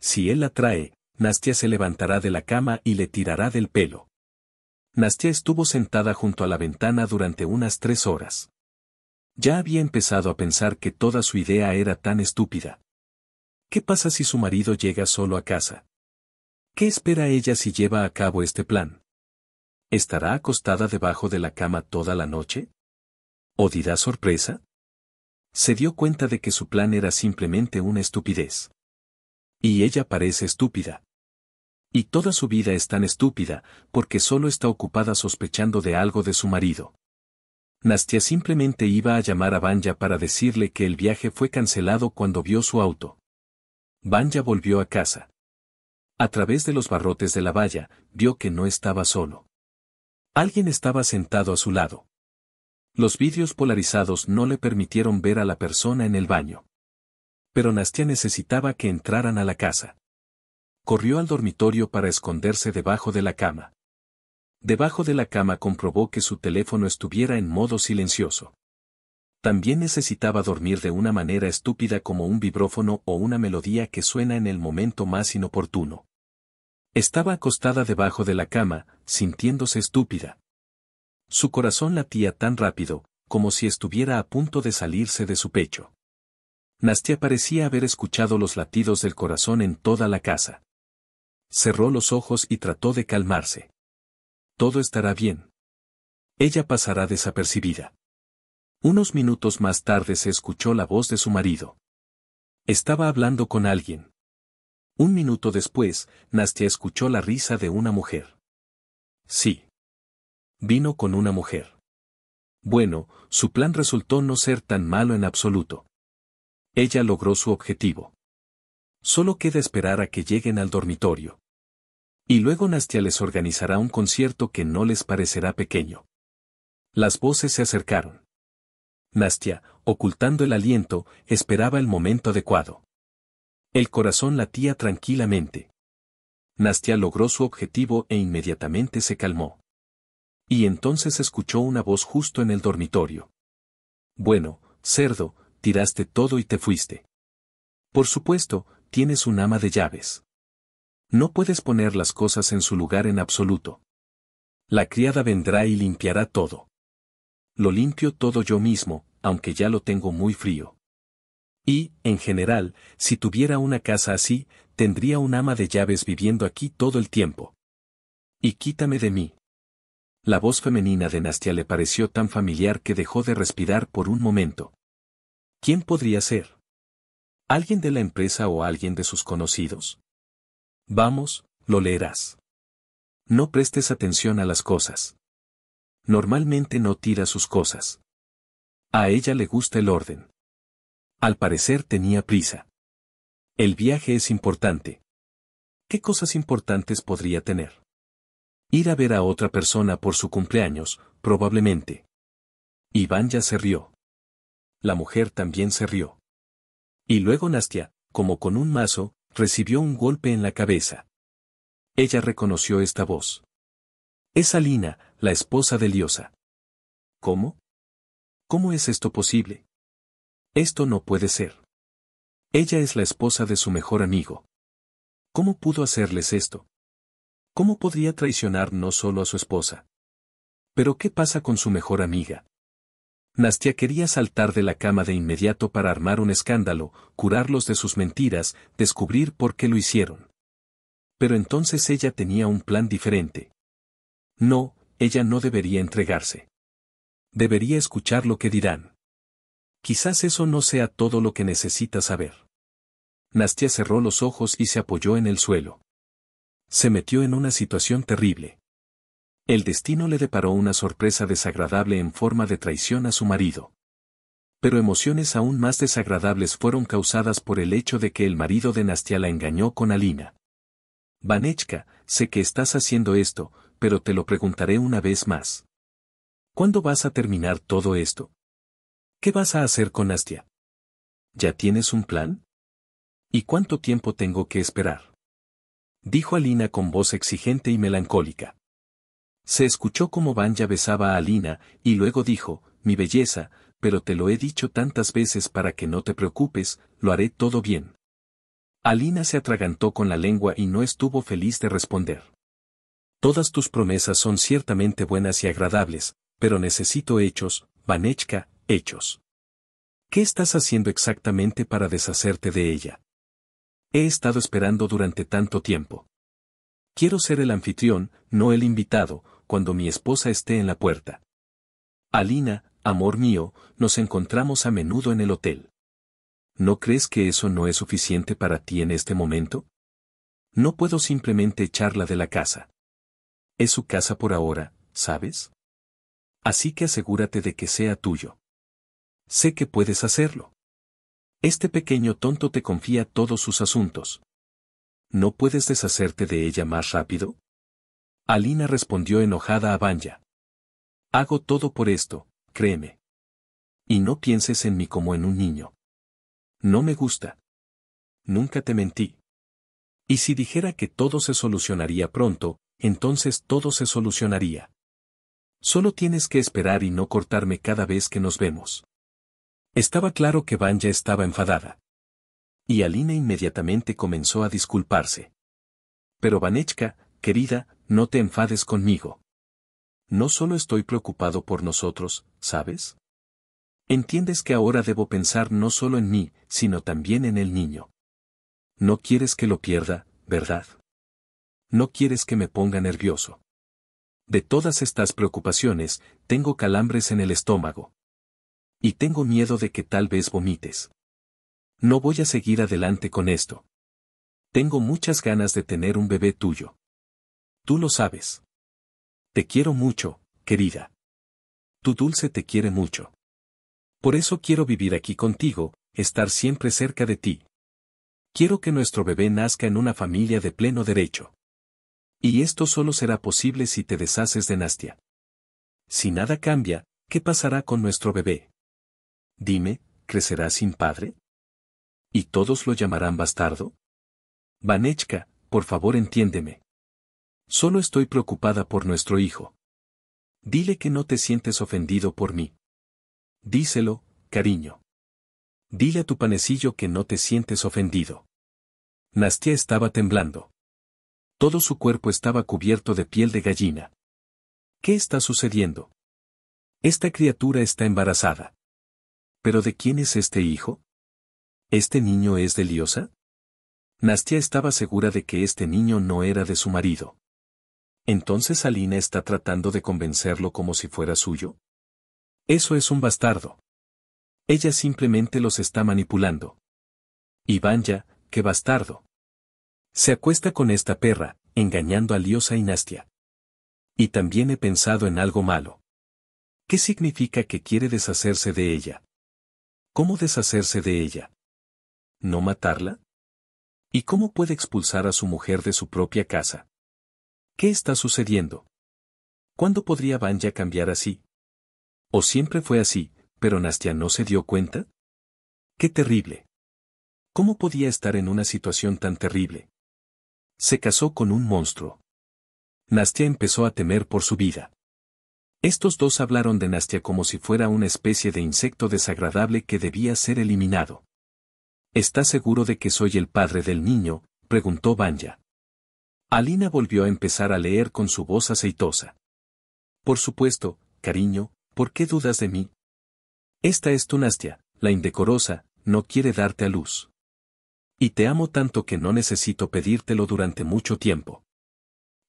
Si él la trae, Nastia se levantará de la cama y le tirará del pelo. Nastia estuvo sentada junto a la ventana durante unas tres horas. Ya había empezado a pensar que toda su idea era tan estúpida. ¿Qué pasa si su marido llega solo a casa? ¿Qué espera ella si lleva a cabo este plan? ¿Estará acostada debajo de la cama toda la noche? ¿O dirá sorpresa? Se dio cuenta de que su plan era simplemente una estupidez. Y ella parece estúpida. Y toda su vida es tan estúpida porque solo está ocupada sospechando de algo de su marido. Nastia simplemente iba a llamar a Vanya para decirle que el viaje fue cancelado cuando vio su auto. Vanya volvió a casa. A través de los barrotes de la valla, vio que no estaba solo. Alguien estaba sentado a su lado. Los vidrios polarizados no le permitieron ver a la persona en el baño. Pero Nastia necesitaba que entraran a la casa. Corrió al dormitorio para esconderse debajo de la cama. Debajo de la cama comprobó que su teléfono estuviera en modo silencioso. También necesitaba dormir de una manera estúpida como un vibrófono o una melodía que suena en el momento más inoportuno. Estaba acostada debajo de la cama, sintiéndose estúpida. Su corazón latía tan rápido, como si estuviera a punto de salirse de su pecho. Nastia parecía haber escuchado los latidos del corazón en toda la casa. Cerró los ojos y trató de calmarse. Todo estará bien. Ella pasará desapercibida. Unos minutos más tarde se escuchó la voz de su marido. Estaba hablando con alguien. Un minuto después, Nastia escuchó la risa de una mujer. Sí. Vino con una mujer. Bueno, su plan resultó no ser tan malo en absoluto. Ella logró su objetivo. Solo queda esperar a que lleguen al dormitorio. Y luego Nastia les organizará un concierto que no les parecerá pequeño. Las voces se acercaron. Nastia, ocultando el aliento, esperaba el momento adecuado. El corazón latía tranquilamente. Nastia logró su objetivo e inmediatamente se calmó. Y entonces escuchó una voz justo en el dormitorio. Bueno, cerdo, tiraste todo y te fuiste. Por supuesto, tienes un ama de llaves. No puedes poner las cosas en su lugar en absoluto. La criada vendrá y limpiará todo lo limpio todo yo mismo, aunque ya lo tengo muy frío. Y, en general, si tuviera una casa así, tendría un ama de llaves viviendo aquí todo el tiempo. Y quítame de mí. La voz femenina de Nastia le pareció tan familiar que dejó de respirar por un momento. ¿Quién podría ser? ¿Alguien de la empresa o alguien de sus conocidos? Vamos, lo leerás. No prestes atención a las cosas normalmente no tira sus cosas. A ella le gusta el orden. Al parecer tenía prisa. El viaje es importante. ¿Qué cosas importantes podría tener? Ir a ver a otra persona por su cumpleaños, probablemente. Iván ya se rió. La mujer también se rió. Y luego Nastia, como con un mazo, recibió un golpe en la cabeza. Ella reconoció esta voz. Es Alina, la esposa de Liosa. ¿Cómo? ¿Cómo es esto posible? Esto no puede ser. Ella es la esposa de su mejor amigo. ¿Cómo pudo hacerles esto? ¿Cómo podría traicionar no solo a su esposa? Pero ¿qué pasa con su mejor amiga? Nastia quería saltar de la cama de inmediato para armar un escándalo, curarlos de sus mentiras, descubrir por qué lo hicieron. Pero entonces ella tenía un plan diferente. No, ella no debería entregarse. Debería escuchar lo que dirán. Quizás eso no sea todo lo que necesita saber. Nastia cerró los ojos y se apoyó en el suelo. Se metió en una situación terrible. El destino le deparó una sorpresa desagradable en forma de traición a su marido. Pero emociones aún más desagradables fueron causadas por el hecho de que el marido de Nastia la engañó con Alina. Vanechka, sé que estás haciendo esto, pero te lo preguntaré una vez más. ¿Cuándo vas a terminar todo esto? ¿Qué vas a hacer con Astia? ¿Ya tienes un plan? ¿Y cuánto tiempo tengo que esperar? Dijo Alina con voz exigente y melancólica. Se escuchó como Vanya besaba a Alina, y luego dijo, mi belleza, pero te lo he dicho tantas veces para que no te preocupes, lo haré todo bien. Alina se atragantó con la lengua y no estuvo feliz de responder. Todas tus promesas son ciertamente buenas y agradables, pero necesito hechos, Vanechka, hechos. ¿Qué estás haciendo exactamente para deshacerte de ella? He estado esperando durante tanto tiempo. Quiero ser el anfitrión, no el invitado, cuando mi esposa esté en la puerta. Alina, amor mío, nos encontramos a menudo en el hotel. ¿No crees que eso no es suficiente para ti en este momento? No puedo simplemente echarla de la casa. Es su casa por ahora, ¿sabes? Así que asegúrate de que sea tuyo. Sé que puedes hacerlo. Este pequeño tonto te confía todos sus asuntos. ¿No puedes deshacerte de ella más rápido? Alina respondió enojada a Vanya. Hago todo por esto, créeme. Y no pienses en mí como en un niño. No me gusta. Nunca te mentí. Y si dijera que todo se solucionaría pronto, entonces todo se solucionaría. Solo tienes que esperar y no cortarme cada vez que nos vemos. Estaba claro que ya estaba enfadada. Y Alina inmediatamente comenzó a disculparse. Pero Vanechka, querida, no te enfades conmigo. No solo estoy preocupado por nosotros, ¿sabes? Entiendes que ahora debo pensar no solo en mí, sino también en el niño. No quieres que lo pierda, ¿verdad? no quieres que me ponga nervioso. De todas estas preocupaciones, tengo calambres en el estómago. Y tengo miedo de que tal vez vomites. No voy a seguir adelante con esto. Tengo muchas ganas de tener un bebé tuyo. Tú lo sabes. Te quiero mucho, querida. Tu dulce te quiere mucho. Por eso quiero vivir aquí contigo, estar siempre cerca de ti. Quiero que nuestro bebé nazca en una familia de pleno derecho. Y esto solo será posible si te deshaces de Nastia. Si nada cambia, ¿qué pasará con nuestro bebé? Dime, ¿crecerá sin padre? ¿Y todos lo llamarán bastardo? Vanechka, por favor entiéndeme. Solo estoy preocupada por nuestro hijo. Dile que no te sientes ofendido por mí. Díselo, cariño. Dile a tu panecillo que no te sientes ofendido. Nastia estaba temblando. Todo su cuerpo estaba cubierto de piel de gallina. ¿Qué está sucediendo? Esta criatura está embarazada. ¿Pero de quién es este hijo? ¿Este niño es de Liosa? Nastia estaba segura de que este niño no era de su marido. ¿Entonces Alina está tratando de convencerlo como si fuera suyo? Eso es un bastardo. Ella simplemente los está manipulando. van ya, qué bastardo. Se acuesta con esta perra, engañando a Liosa y Nastia. Y también he pensado en algo malo. ¿Qué significa que quiere deshacerse de ella? ¿Cómo deshacerse de ella? ¿No matarla? ¿Y cómo puede expulsar a su mujer de su propia casa? ¿Qué está sucediendo? ¿Cuándo podría Banja cambiar así? ¿O siempre fue así, pero Nastia no se dio cuenta? ¡Qué terrible! ¿Cómo podía estar en una situación tan terrible? Se casó con un monstruo. Nastia empezó a temer por su vida. Estos dos hablaron de Nastia como si fuera una especie de insecto desagradable que debía ser eliminado. ¿Estás seguro de que soy el padre del niño? preguntó Banja. Alina volvió a empezar a leer con su voz aceitosa. Por supuesto, cariño, ¿por qué dudas de mí? Esta es tu Nastia, la indecorosa, no quiere darte a luz. Y te amo tanto que no necesito pedírtelo durante mucho tiempo.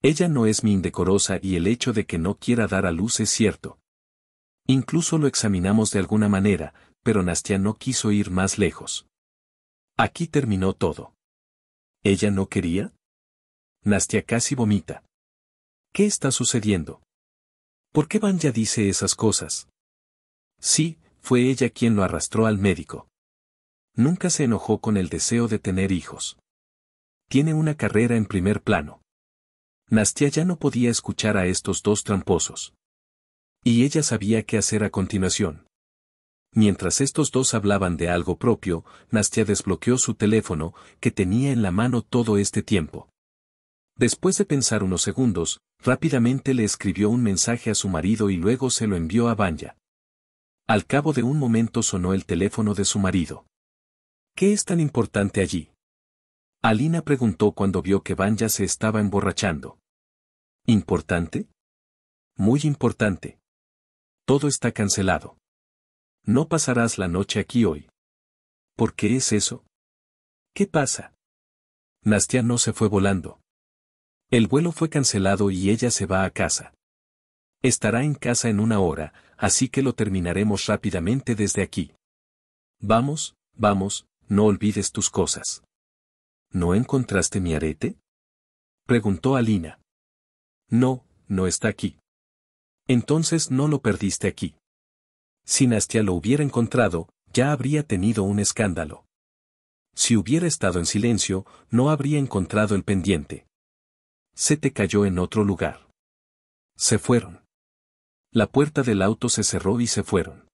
Ella no es mi indecorosa y el hecho de que no quiera dar a luz es cierto. Incluso lo examinamos de alguna manera, pero Nastia no quiso ir más lejos. Aquí terminó todo. ¿Ella no quería? Nastia casi vomita. ¿Qué está sucediendo? ¿Por qué Vanya dice esas cosas? Sí, fue ella quien lo arrastró al médico nunca se enojó con el deseo de tener hijos. Tiene una carrera en primer plano. Nastia ya no podía escuchar a estos dos tramposos. Y ella sabía qué hacer a continuación. Mientras estos dos hablaban de algo propio, Nastia desbloqueó su teléfono, que tenía en la mano todo este tiempo. Después de pensar unos segundos, rápidamente le escribió un mensaje a su marido y luego se lo envió a Banya. Al cabo de un momento sonó el teléfono de su marido. ¿Qué es tan importante allí? Alina preguntó cuando vio que Vanya se estaba emborrachando. ¿Importante? Muy importante. Todo está cancelado. No pasarás la noche aquí hoy. ¿Por qué es eso? ¿Qué pasa? Nastia no se fue volando. El vuelo fue cancelado y ella se va a casa. Estará en casa en una hora, así que lo terminaremos rápidamente desde aquí. Vamos, vamos, no olvides tus cosas. ¿No encontraste mi arete? Preguntó Alina. No, no está aquí. Entonces no lo perdiste aquí. Si Nastia lo hubiera encontrado, ya habría tenido un escándalo. Si hubiera estado en silencio, no habría encontrado el pendiente. Se te cayó en otro lugar. Se fueron. La puerta del auto se cerró y se fueron.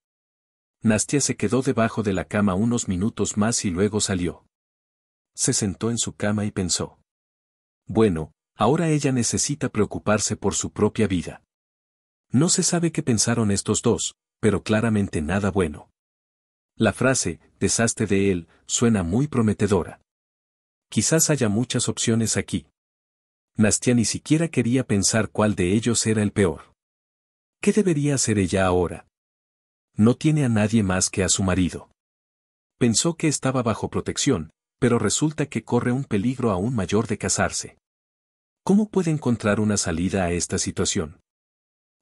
Nastia se quedó debajo de la cama unos minutos más y luego salió. Se sentó en su cama y pensó. Bueno, ahora ella necesita preocuparse por su propia vida. No se sabe qué pensaron estos dos, pero claramente nada bueno. La frase, desaste de él, suena muy prometedora. Quizás haya muchas opciones aquí. Nastia ni siquiera quería pensar cuál de ellos era el peor. ¿Qué debería hacer ella ahora? No tiene a nadie más que a su marido. Pensó que estaba bajo protección, pero resulta que corre un peligro aún mayor de casarse. ¿Cómo puede encontrar una salida a esta situación?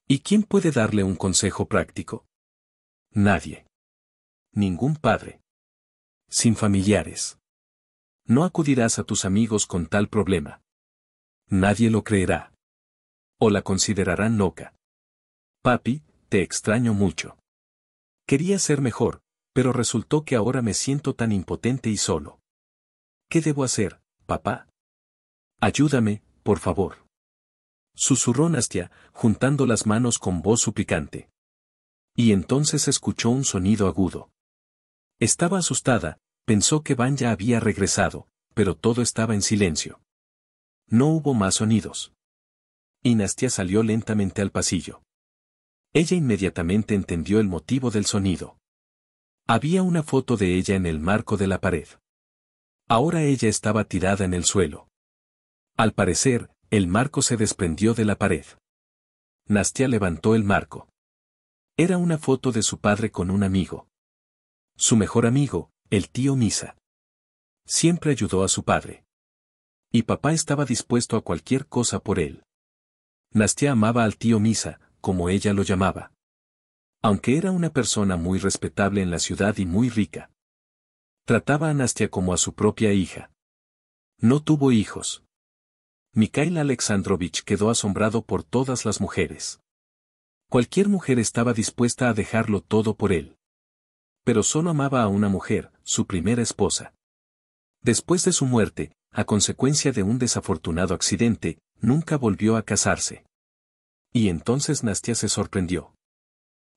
¿Y quién puede darle un consejo práctico? Nadie. Ningún padre. Sin familiares. No acudirás a tus amigos con tal problema. Nadie lo creerá. O la considerarán loca. Papi, te extraño mucho. Quería ser mejor, pero resultó que ahora me siento tan impotente y solo. ¿Qué debo hacer, papá? Ayúdame, por favor. Susurró Nastia, juntando las manos con voz suplicante. Y entonces escuchó un sonido agudo. Estaba asustada, pensó que Van ya había regresado, pero todo estaba en silencio. No hubo más sonidos. Y Nastia salió lentamente al pasillo. Ella inmediatamente entendió el motivo del sonido. Había una foto de ella en el marco de la pared. Ahora ella estaba tirada en el suelo. Al parecer, el marco se desprendió de la pared. Nastia levantó el marco. Era una foto de su padre con un amigo. Su mejor amigo, el tío Misa. Siempre ayudó a su padre. Y papá estaba dispuesto a cualquier cosa por él. Nastia amaba al tío Misa, como ella lo llamaba. Aunque era una persona muy respetable en la ciudad y muy rica. Trataba a Nastia como a su propia hija. No tuvo hijos. Mikhail Alexandrovich quedó asombrado por todas las mujeres. Cualquier mujer estaba dispuesta a dejarlo todo por él. Pero solo amaba a una mujer, su primera esposa. Después de su muerte, a consecuencia de un desafortunado accidente, nunca volvió a casarse. Y entonces Nastia se sorprendió.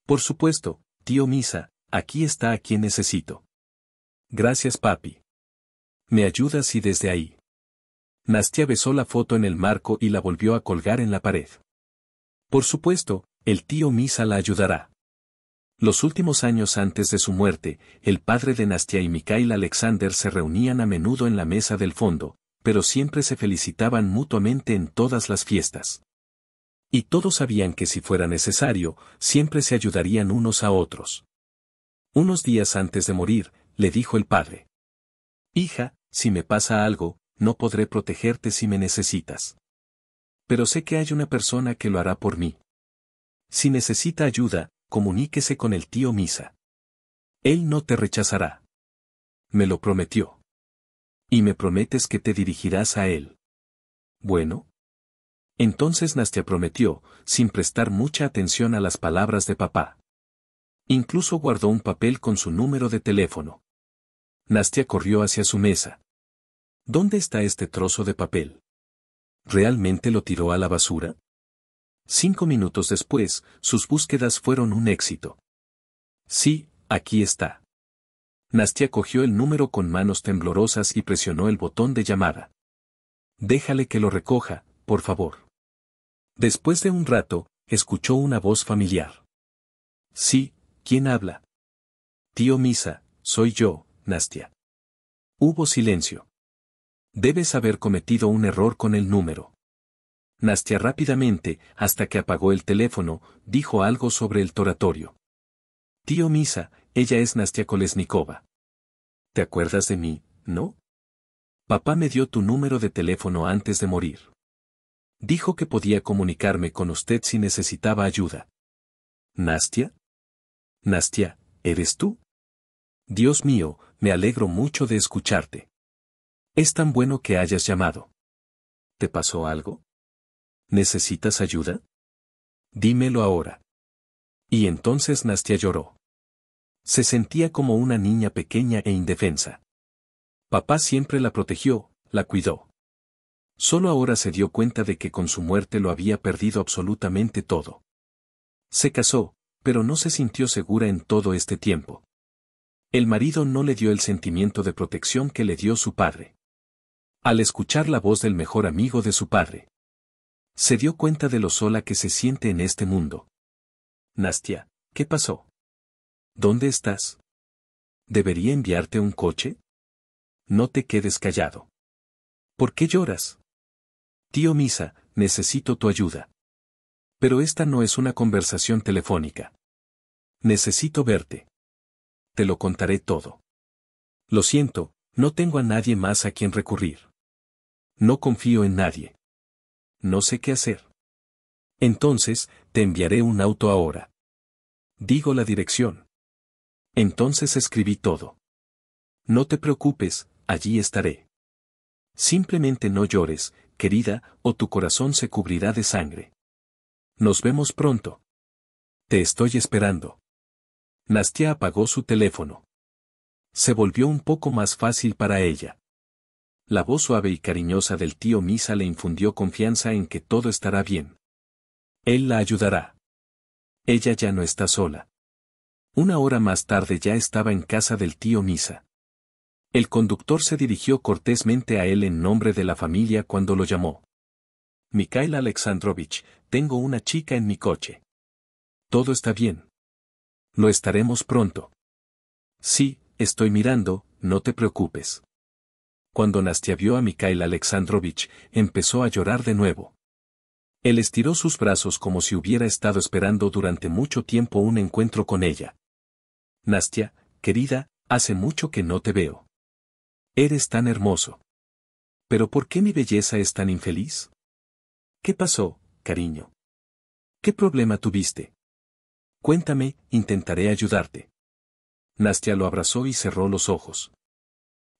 Por supuesto, tío Misa, aquí está a quien necesito. Gracias papi. Me ayudas y desde ahí. Nastia besó la foto en el marco y la volvió a colgar en la pared. Por supuesto, el tío Misa la ayudará. Los últimos años antes de su muerte, el padre de Nastia y Mikhail Alexander se reunían a menudo en la mesa del fondo, pero siempre se felicitaban mutuamente en todas las fiestas y todos sabían que si fuera necesario, siempre se ayudarían unos a otros. Unos días antes de morir, le dijo el padre. Hija, si me pasa algo, no podré protegerte si me necesitas. Pero sé que hay una persona que lo hará por mí. Si necesita ayuda, comuníquese con el tío Misa. Él no te rechazará. Me lo prometió. Y me prometes que te dirigirás a él. Bueno, entonces Nastia prometió, sin prestar mucha atención a las palabras de papá. Incluso guardó un papel con su número de teléfono. Nastia corrió hacia su mesa. ¿Dónde está este trozo de papel? ¿Realmente lo tiró a la basura? Cinco minutos después, sus búsquedas fueron un éxito. Sí, aquí está. Nastia cogió el número con manos temblorosas y presionó el botón de llamada. Déjale que lo recoja, por favor. Después de un rato, escuchó una voz familiar. Sí, ¿quién habla? Tío Misa, soy yo, Nastia. Hubo silencio. Debes haber cometido un error con el número. Nastia rápidamente, hasta que apagó el teléfono, dijo algo sobre el toratorio. Tío Misa, ella es Nastia Kolesnikova. ¿Te acuerdas de mí, no? Papá me dio tu número de teléfono antes de morir dijo que podía comunicarme con usted si necesitaba ayuda. ¿Nastia? Nastia, ¿eres tú? Dios mío, me alegro mucho de escucharte. Es tan bueno que hayas llamado. ¿Te pasó algo? ¿Necesitas ayuda? Dímelo ahora. Y entonces Nastia lloró. Se sentía como una niña pequeña e indefensa. Papá siempre la protegió, la cuidó. Solo ahora se dio cuenta de que con su muerte lo había perdido absolutamente todo. Se casó, pero no se sintió segura en todo este tiempo. El marido no le dio el sentimiento de protección que le dio su padre. Al escuchar la voz del mejor amigo de su padre, se dio cuenta de lo sola que se siente en este mundo. Nastia, ¿qué pasó? ¿Dónde estás? ¿Debería enviarte un coche? No te quedes callado. ¿Por qué lloras? Tío Misa, necesito tu ayuda. Pero esta no es una conversación telefónica. Necesito verte. Te lo contaré todo. Lo siento, no tengo a nadie más a quien recurrir. No confío en nadie. No sé qué hacer. Entonces, te enviaré un auto ahora. Digo la dirección. Entonces escribí todo. No te preocupes, allí estaré. Simplemente no llores, querida, o tu corazón se cubrirá de sangre. Nos vemos pronto. Te estoy esperando. Nastia apagó su teléfono. Se volvió un poco más fácil para ella. La voz suave y cariñosa del tío Misa le infundió confianza en que todo estará bien. Él la ayudará. Ella ya no está sola. Una hora más tarde ya estaba en casa del tío Misa. El conductor se dirigió cortésmente a él en nombre de la familia cuando lo llamó. Mikhail Alexandrovich, tengo una chica en mi coche. Todo está bien. Lo estaremos pronto. Sí, estoy mirando, no te preocupes. Cuando Nastia vio a Mikhail Alexandrovich, empezó a llorar de nuevo. Él estiró sus brazos como si hubiera estado esperando durante mucho tiempo un encuentro con ella. Nastia, querida, hace mucho que no te veo. Eres tan hermoso. Pero ¿por qué mi belleza es tan infeliz? ¿Qué pasó, cariño? ¿Qué problema tuviste? Cuéntame, intentaré ayudarte. Nastia lo abrazó y cerró los ojos.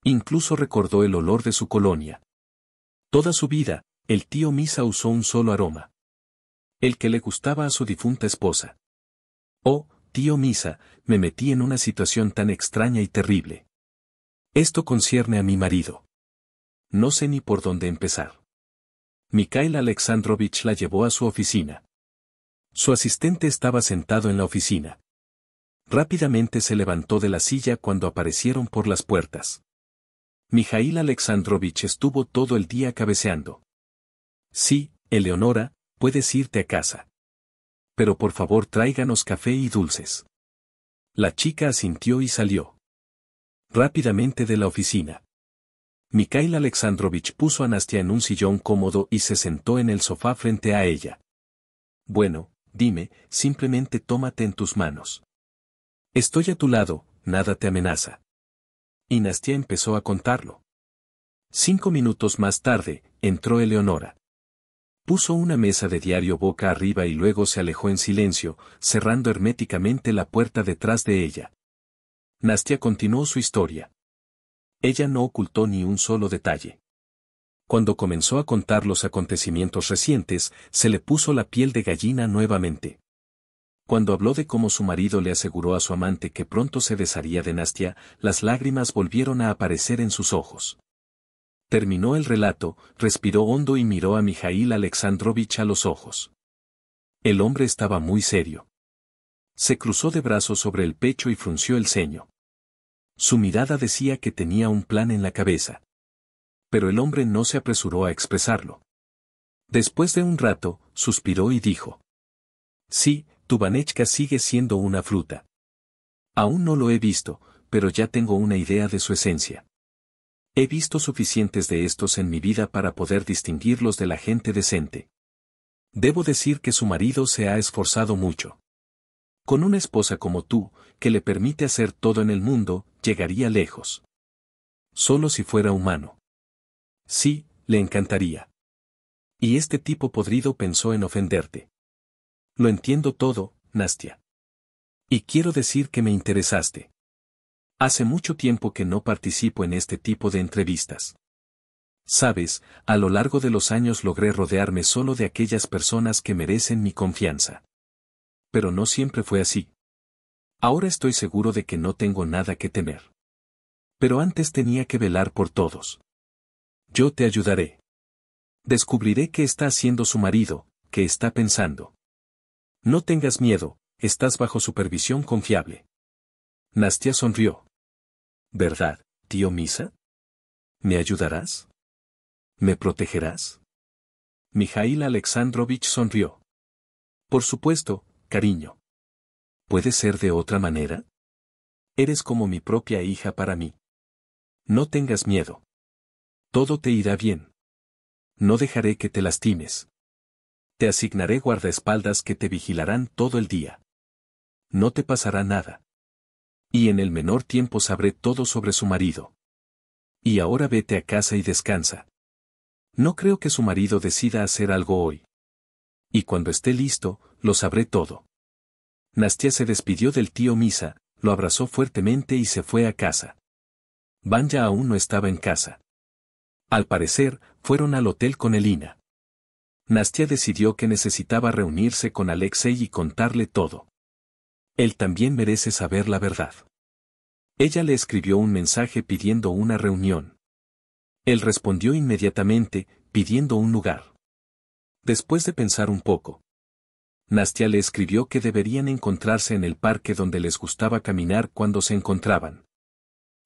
Incluso recordó el olor de su colonia. Toda su vida, el tío Misa usó un solo aroma. El que le gustaba a su difunta esposa. Oh, tío Misa, me metí en una situación tan extraña y terrible. Esto concierne a mi marido. No sé ni por dónde empezar. Mikhail Alexandrovich la llevó a su oficina. Su asistente estaba sentado en la oficina. Rápidamente se levantó de la silla cuando aparecieron por las puertas. Mikhail Alexandrovich estuvo todo el día cabeceando. Sí, Eleonora, puedes irte a casa. Pero por favor tráiganos café y dulces. La chica asintió y salió rápidamente de la oficina. Mikhail Alexandrovich puso a Nastia en un sillón cómodo y se sentó en el sofá frente a ella. Bueno, dime, simplemente tómate en tus manos. Estoy a tu lado, nada te amenaza. Y empezó a contarlo. Cinco minutos más tarde, entró Eleonora. Puso una mesa de diario boca arriba y luego se alejó en silencio, cerrando herméticamente la puerta detrás de ella. Nastia continuó su historia. Ella no ocultó ni un solo detalle. Cuando comenzó a contar los acontecimientos recientes, se le puso la piel de gallina nuevamente. Cuando habló de cómo su marido le aseguró a su amante que pronto se desharía de Nastia, las lágrimas volvieron a aparecer en sus ojos. Terminó el relato, respiró hondo y miró a Mijail Alexandrovich a los ojos. El hombre estaba muy serio. Se cruzó de brazos sobre el pecho y frunció el ceño. Su mirada decía que tenía un plan en la cabeza. Pero el hombre no se apresuró a expresarlo. Después de un rato, suspiró y dijo. Sí, tu sigue siendo una fruta. Aún no lo he visto, pero ya tengo una idea de su esencia. He visto suficientes de estos en mi vida para poder distinguirlos de la gente decente. Debo decir que su marido se ha esforzado mucho. Con una esposa como tú, que le permite hacer todo en el mundo, llegaría lejos. Solo si fuera humano. Sí, le encantaría. Y este tipo podrido pensó en ofenderte. Lo entiendo todo, Nastia. Y quiero decir que me interesaste. Hace mucho tiempo que no participo en este tipo de entrevistas. Sabes, a lo largo de los años logré rodearme solo de aquellas personas que merecen mi confianza. Pero no siempre fue así. Ahora estoy seguro de que no tengo nada que temer. Pero antes tenía que velar por todos. Yo te ayudaré. Descubriré qué está haciendo su marido, qué está pensando. No tengas miedo, estás bajo supervisión confiable. Nastia sonrió. ¿Verdad, tío Misa? ¿Me ayudarás? ¿Me protegerás? Mijail Alexandrovich sonrió. Por supuesto, cariño. ¿Puede ser de otra manera? Eres como mi propia hija para mí. No tengas miedo. Todo te irá bien. No dejaré que te lastimes. Te asignaré guardaespaldas que te vigilarán todo el día. No te pasará nada. Y en el menor tiempo sabré todo sobre su marido. Y ahora vete a casa y descansa. No creo que su marido decida hacer algo hoy. Y cuando esté listo, lo sabré todo. Nastia se despidió del tío Misa, lo abrazó fuertemente y se fue a casa. Vanya aún no estaba en casa. Al parecer, fueron al hotel con Elina. Nastia decidió que necesitaba reunirse con Alexei y contarle todo. Él también merece saber la verdad. Ella le escribió un mensaje pidiendo una reunión. Él respondió inmediatamente, pidiendo un lugar. Después de pensar un poco, Nastia le escribió que deberían encontrarse en el parque donde les gustaba caminar cuando se encontraban.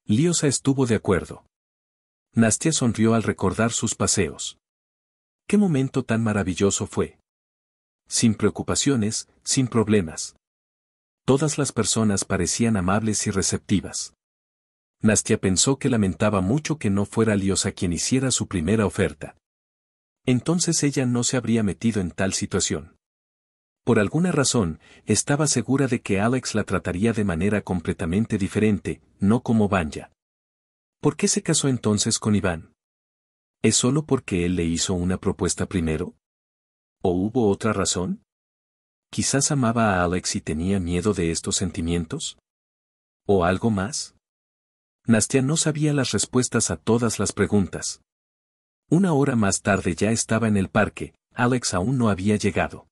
Liosa estuvo de acuerdo. Nastia sonrió al recordar sus paseos. Qué momento tan maravilloso fue. Sin preocupaciones, sin problemas. Todas las personas parecían amables y receptivas. Nastia pensó que lamentaba mucho que no fuera Liosa quien hiciera su primera oferta. Entonces ella no se habría metido en tal situación. Por alguna razón, estaba segura de que Alex la trataría de manera completamente diferente, no como Vanya. ¿Por qué se casó entonces con Iván? ¿Es solo porque él le hizo una propuesta primero? ¿O hubo otra razón? ¿Quizás amaba a Alex y tenía miedo de estos sentimientos? ¿O algo más? Nastia no sabía las respuestas a todas las preguntas. Una hora más tarde ya estaba en el parque, Alex aún no había llegado.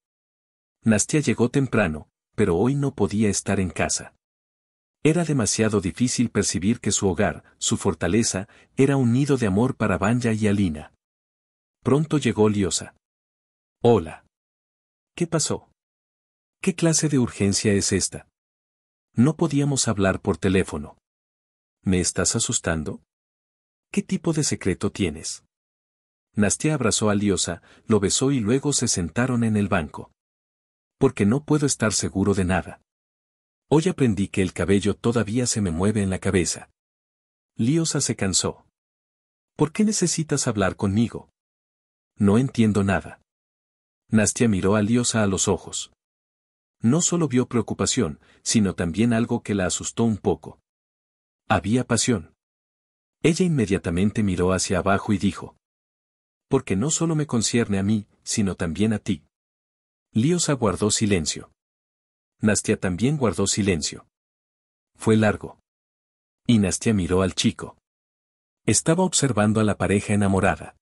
Nastia llegó temprano, pero hoy no podía estar en casa. Era demasiado difícil percibir que su hogar, su fortaleza, era un nido de amor para Banja y Alina. Pronto llegó Liosa. Hola. ¿Qué pasó? ¿Qué clase de urgencia es esta? No podíamos hablar por teléfono. ¿Me estás asustando? ¿Qué tipo de secreto tienes? Nastia abrazó a Liosa, lo besó y luego se sentaron en el banco porque no puedo estar seguro de nada. Hoy aprendí que el cabello todavía se me mueve en la cabeza. Liosa se cansó. ¿Por qué necesitas hablar conmigo? No entiendo nada. Nastia miró a Liosa a los ojos. No solo vio preocupación, sino también algo que la asustó un poco. Había pasión. Ella inmediatamente miró hacia abajo y dijo. Porque no solo me concierne a mí, sino también a ti. Liosa guardó silencio. Nastia también guardó silencio. Fue largo. Y Nastia miró al chico. Estaba observando a la pareja enamorada.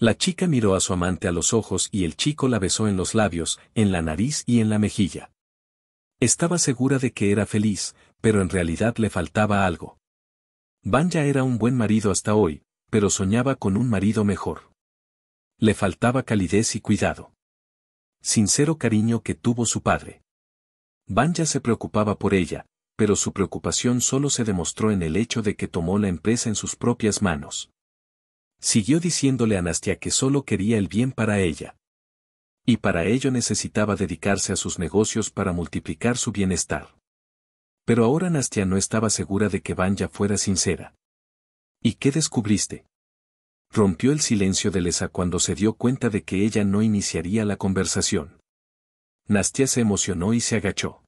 La chica miró a su amante a los ojos y el chico la besó en los labios, en la nariz y en la mejilla. Estaba segura de que era feliz, pero en realidad le faltaba algo. Van era un buen marido hasta hoy, pero soñaba con un marido mejor. Le faltaba calidez y cuidado sincero cariño que tuvo su padre. Banja se preocupaba por ella, pero su preocupación solo se demostró en el hecho de que tomó la empresa en sus propias manos. Siguió diciéndole a Nastia que solo quería el bien para ella. Y para ello necesitaba dedicarse a sus negocios para multiplicar su bienestar. Pero ahora Nastia no estaba segura de que Banja fuera sincera. ¿Y qué descubriste? rompió el silencio de Lesa cuando se dio cuenta de que ella no iniciaría la conversación. Nastia se emocionó y se agachó.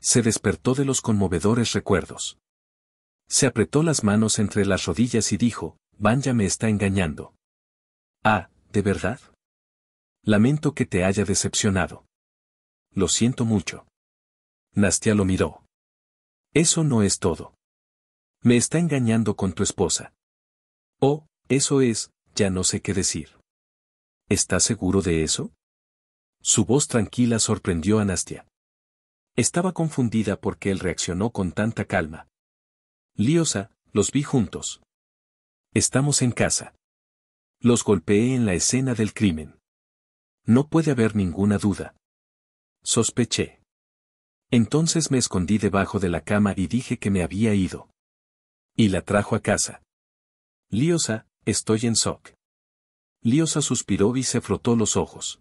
Se despertó de los conmovedores recuerdos. Se apretó las manos entre las rodillas y dijo, «Vanya me está engañando. Ah, ¿de verdad? Lamento que te haya decepcionado. Lo siento mucho. Nastia lo miró. Eso no es todo. Me está engañando con tu esposa. Oh, eso es, ya no sé qué decir. ¿Estás seguro de eso? Su voz tranquila sorprendió a Nastia. Estaba confundida porque él reaccionó con tanta calma. Liosa, los vi juntos. Estamos en casa. Los golpeé en la escena del crimen. No puede haber ninguna duda. Sospeché. Entonces me escondí debajo de la cama y dije que me había ido. Y la trajo a casa. Liosa, Estoy en shock. Liosa suspiró y se frotó los ojos.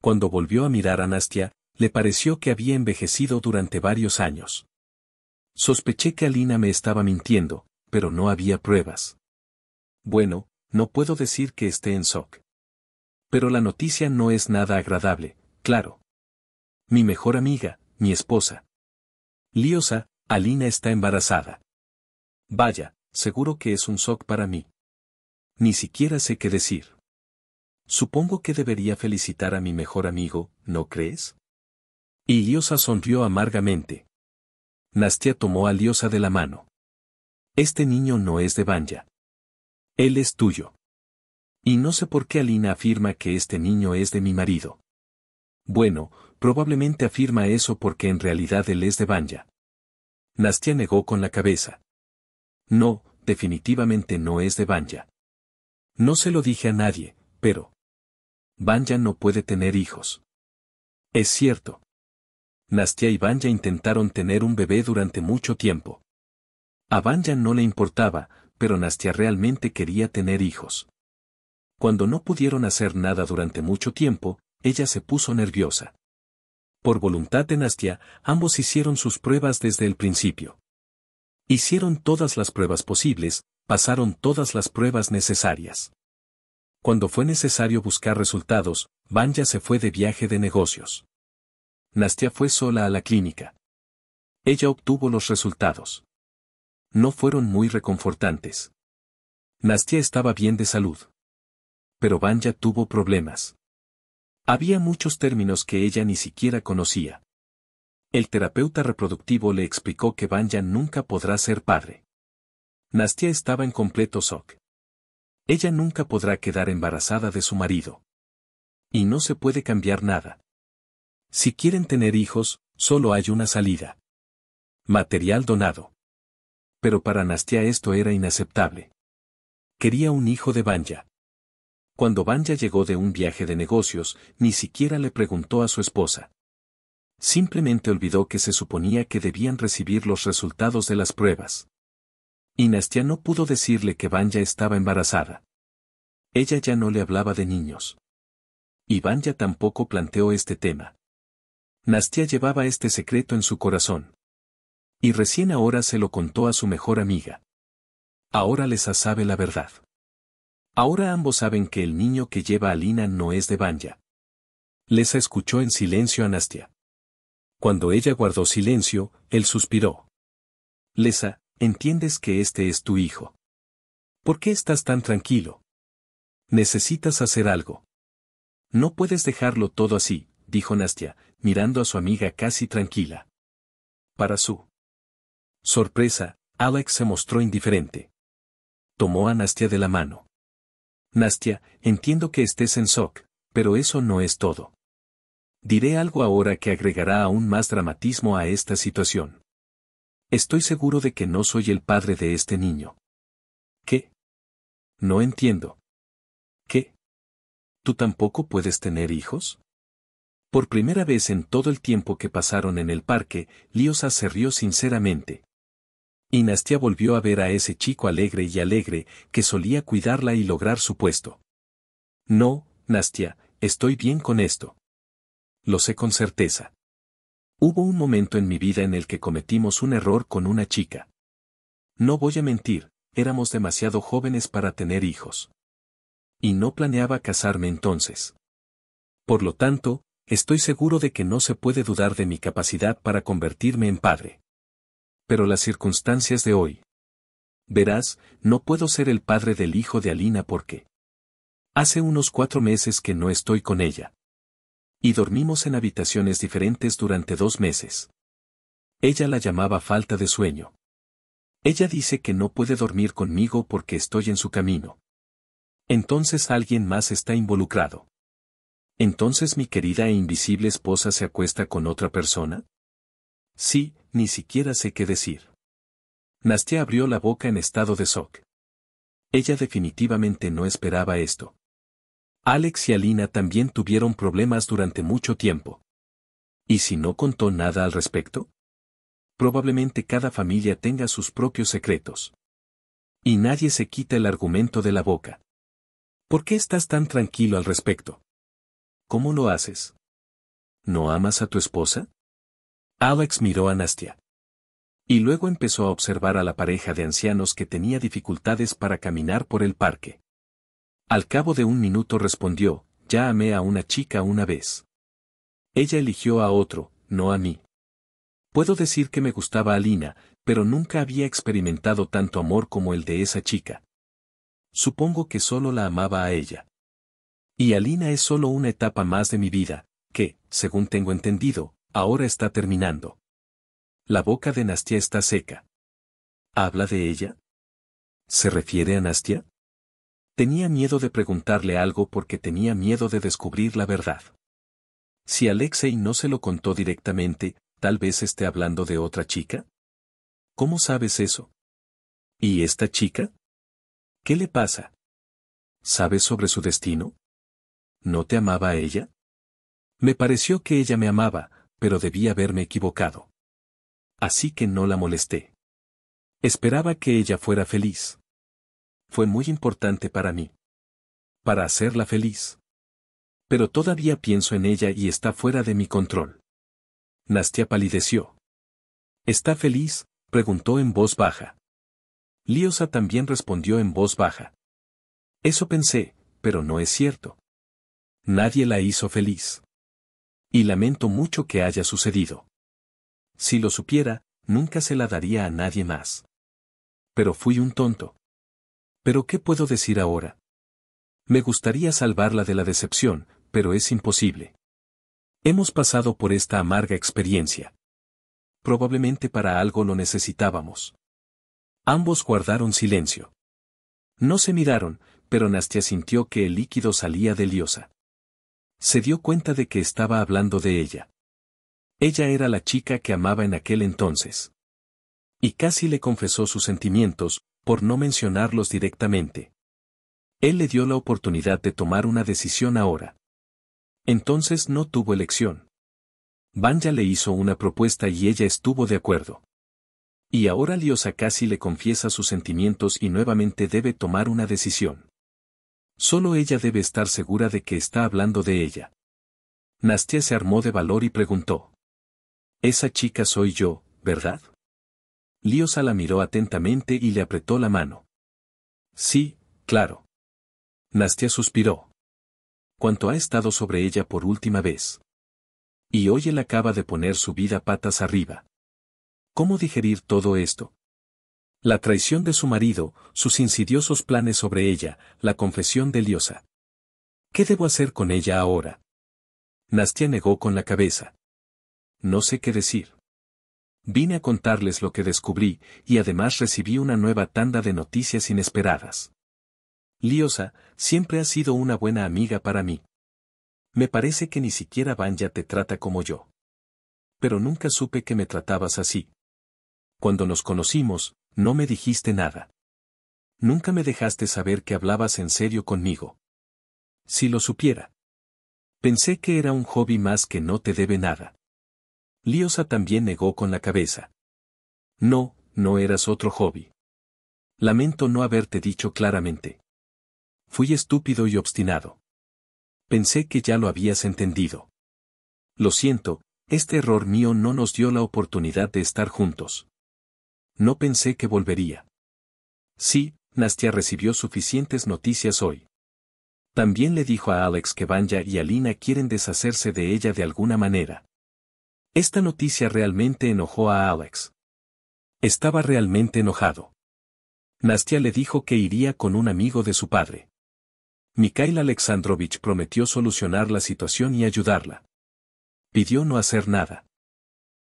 Cuando volvió a mirar a Nastia, le pareció que había envejecido durante varios años. Sospeché que Alina me estaba mintiendo, pero no había pruebas. Bueno, no puedo decir que esté en shock. Pero la noticia no es nada agradable, claro. Mi mejor amiga, mi esposa. Liosa, Alina está embarazada. Vaya, seguro que es un shock para mí. Ni siquiera sé qué decir. Supongo que debería felicitar a mi mejor amigo, ¿no crees? Y Liosa sonrió amargamente. Nastia tomó a Liosa de la mano. Este niño no es de Banja. Él es tuyo. Y no sé por qué Alina afirma que este niño es de mi marido. Bueno, probablemente afirma eso porque en realidad él es de Banja. Nastia negó con la cabeza. No, definitivamente no es de Banja. No se lo dije a nadie, pero... Vanya no puede tener hijos. Es cierto. Nastia y Vanya intentaron tener un bebé durante mucho tiempo. A Vanya no le importaba, pero Nastia realmente quería tener hijos. Cuando no pudieron hacer nada durante mucho tiempo, ella se puso nerviosa. Por voluntad de Nastia, ambos hicieron sus pruebas desde el principio. Hicieron todas las pruebas posibles, pasaron todas las pruebas necesarias. Cuando fue necesario buscar resultados, Vanya se fue de viaje de negocios. Nastia fue sola a la clínica. Ella obtuvo los resultados. No fueron muy reconfortantes. Nastia estaba bien de salud. Pero Vanya tuvo problemas. Había muchos términos que ella ni siquiera conocía. El terapeuta reproductivo le explicó que Vanya nunca podrá ser padre. Nastia estaba en completo shock. Ella nunca podrá quedar embarazada de su marido. Y no se puede cambiar nada. Si quieren tener hijos, solo hay una salida. Material donado. Pero para Nastia esto era inaceptable. Quería un hijo de Banja. Cuando Banja llegó de un viaje de negocios, ni siquiera le preguntó a su esposa. Simplemente olvidó que se suponía que debían recibir los resultados de las pruebas. Y Nastia no pudo decirle que Vanya estaba embarazada. Ella ya no le hablaba de niños. Y Vanya tampoco planteó este tema. Nastia llevaba este secreto en su corazón. Y recién ahora se lo contó a su mejor amiga. Ahora Lesa sabe la verdad. Ahora ambos saben que el niño que lleva a Lina no es de Vanya. Lesa escuchó en silencio a Nastia. Cuando ella guardó silencio, él suspiró. Lesa, entiendes que este es tu hijo. ¿Por qué estás tan tranquilo? Necesitas hacer algo. No puedes dejarlo todo así, dijo Nastia, mirando a su amiga casi tranquila. Para su sorpresa, Alex se mostró indiferente. Tomó a Nastia de la mano. Nastia, entiendo que estés en shock, pero eso no es todo. Diré algo ahora que agregará aún más dramatismo a esta situación. Estoy seguro de que no soy el padre de este niño. ¿Qué? No entiendo. ¿Qué? ¿Tú tampoco puedes tener hijos? Por primera vez en todo el tiempo que pasaron en el parque, Liosa se rió sinceramente. Y Nastia volvió a ver a ese chico alegre y alegre, que solía cuidarla y lograr su puesto. No, Nastia, estoy bien con esto. Lo sé con certeza. Hubo un momento en mi vida en el que cometimos un error con una chica. No voy a mentir, éramos demasiado jóvenes para tener hijos. Y no planeaba casarme entonces. Por lo tanto, estoy seguro de que no se puede dudar de mi capacidad para convertirme en padre. Pero las circunstancias de hoy. Verás, no puedo ser el padre del hijo de Alina porque... Hace unos cuatro meses que no estoy con ella. Y dormimos en habitaciones diferentes durante dos meses. Ella la llamaba falta de sueño. Ella dice que no puede dormir conmigo porque estoy en su camino. Entonces alguien más está involucrado. Entonces mi querida e invisible esposa se acuesta con otra persona. Sí, ni siquiera sé qué decir. Nastia abrió la boca en estado de shock. Ella definitivamente no esperaba esto. Alex y Alina también tuvieron problemas durante mucho tiempo. ¿Y si no contó nada al respecto? Probablemente cada familia tenga sus propios secretos. Y nadie se quita el argumento de la boca. ¿Por qué estás tan tranquilo al respecto? ¿Cómo lo haces? ¿No amas a tu esposa? Alex miró a Nastia. Y luego empezó a observar a la pareja de ancianos que tenía dificultades para caminar por el parque. Al cabo de un minuto respondió, ya amé a una chica una vez. Ella eligió a otro, no a mí. Puedo decir que me gustaba a Lina, pero nunca había experimentado tanto amor como el de esa chica. Supongo que solo la amaba a ella. Y Alina es solo una etapa más de mi vida, que, según tengo entendido, ahora está terminando. La boca de Nastia está seca. ¿Habla de ella? ¿Se refiere a Nastia? Tenía miedo de preguntarle algo porque tenía miedo de descubrir la verdad. Si Alexei no se lo contó directamente, tal vez esté hablando de otra chica. ¿Cómo sabes eso? ¿Y esta chica? ¿Qué le pasa? ¿Sabes sobre su destino? ¿No te amaba ella? Me pareció que ella me amaba, pero debía haberme equivocado. Así que no la molesté. Esperaba que ella fuera feliz fue muy importante para mí. Para hacerla feliz. Pero todavía pienso en ella y está fuera de mi control. Nastia palideció. ¿Está feliz? preguntó en voz baja. Liosa también respondió en voz baja. Eso pensé, pero no es cierto. Nadie la hizo feliz. Y lamento mucho que haya sucedido. Si lo supiera, nunca se la daría a nadie más. Pero fui un tonto. Pero ¿qué puedo decir ahora? Me gustaría salvarla de la decepción, pero es imposible. Hemos pasado por esta amarga experiencia. Probablemente para algo lo necesitábamos. Ambos guardaron silencio. No se miraron, pero Nastia sintió que el líquido salía de Liosa. Se dio cuenta de que estaba hablando de ella. Ella era la chica que amaba en aquel entonces. Y casi le confesó sus sentimientos, por no mencionarlos directamente. Él le dio la oportunidad de tomar una decisión ahora. Entonces no tuvo elección. Banja le hizo una propuesta y ella estuvo de acuerdo. Y ahora Liosa casi le confiesa sus sentimientos y nuevamente debe tomar una decisión. Solo ella debe estar segura de que está hablando de ella. Nastia se armó de valor y preguntó. Esa chica soy yo, ¿verdad? Liosa la miró atentamente y le apretó la mano. Sí, claro. Nastia suspiró. «¿Cuánto ha estado sobre ella por última vez. Y hoy él acaba de poner su vida patas arriba. ¿Cómo digerir todo esto? La traición de su marido, sus insidiosos planes sobre ella, la confesión de Liosa. ¿Qué debo hacer con ella ahora? Nastia negó con la cabeza. No sé qué decir. Vine a contarles lo que descubrí, y además recibí una nueva tanda de noticias inesperadas. Liosa, siempre ha sido una buena amiga para mí. Me parece que ni siquiera Vanya te trata como yo. Pero nunca supe que me tratabas así. Cuando nos conocimos, no me dijiste nada. Nunca me dejaste saber que hablabas en serio conmigo. Si lo supiera. Pensé que era un hobby más que no te debe nada. Liosa también negó con la cabeza. No, no eras otro hobby. Lamento no haberte dicho claramente. Fui estúpido y obstinado. Pensé que ya lo habías entendido. Lo siento, este error mío no nos dio la oportunidad de estar juntos. No pensé que volvería. Sí, Nastia recibió suficientes noticias hoy. También le dijo a Alex que Vanya y Alina quieren deshacerse de ella de alguna manera. Esta noticia realmente enojó a Alex. Estaba realmente enojado. Nastia le dijo que iría con un amigo de su padre. Mikhail Alexandrovich prometió solucionar la situación y ayudarla. Pidió no hacer nada.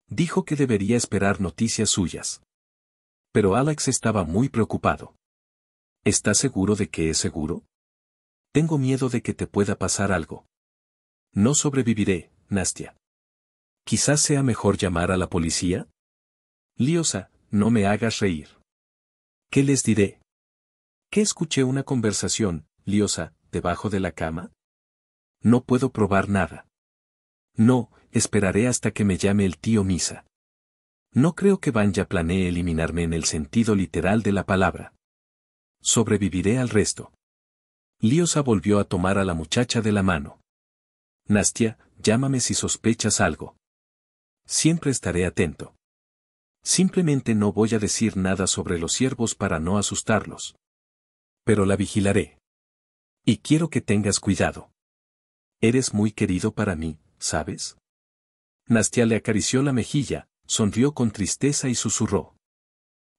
Dijo que debería esperar noticias suyas. Pero Alex estaba muy preocupado. ¿Estás seguro de que es seguro? Tengo miedo de que te pueda pasar algo. No sobreviviré, Nastia. Quizás sea mejor llamar a la policía. Liosa, no me hagas reír. ¿Qué les diré? ¿Qué escuché una conversación, Liosa, debajo de la cama? No puedo probar nada. No, esperaré hasta que me llame el tío Misa. No creo que ya planee eliminarme en el sentido literal de la palabra. Sobreviviré al resto. Liosa volvió a tomar a la muchacha de la mano. Nastia, llámame si sospechas algo. Siempre estaré atento. Simplemente no voy a decir nada sobre los siervos para no asustarlos. Pero la vigilaré. Y quiero que tengas cuidado. Eres muy querido para mí, ¿sabes? Nastia le acarició la mejilla, sonrió con tristeza y susurró.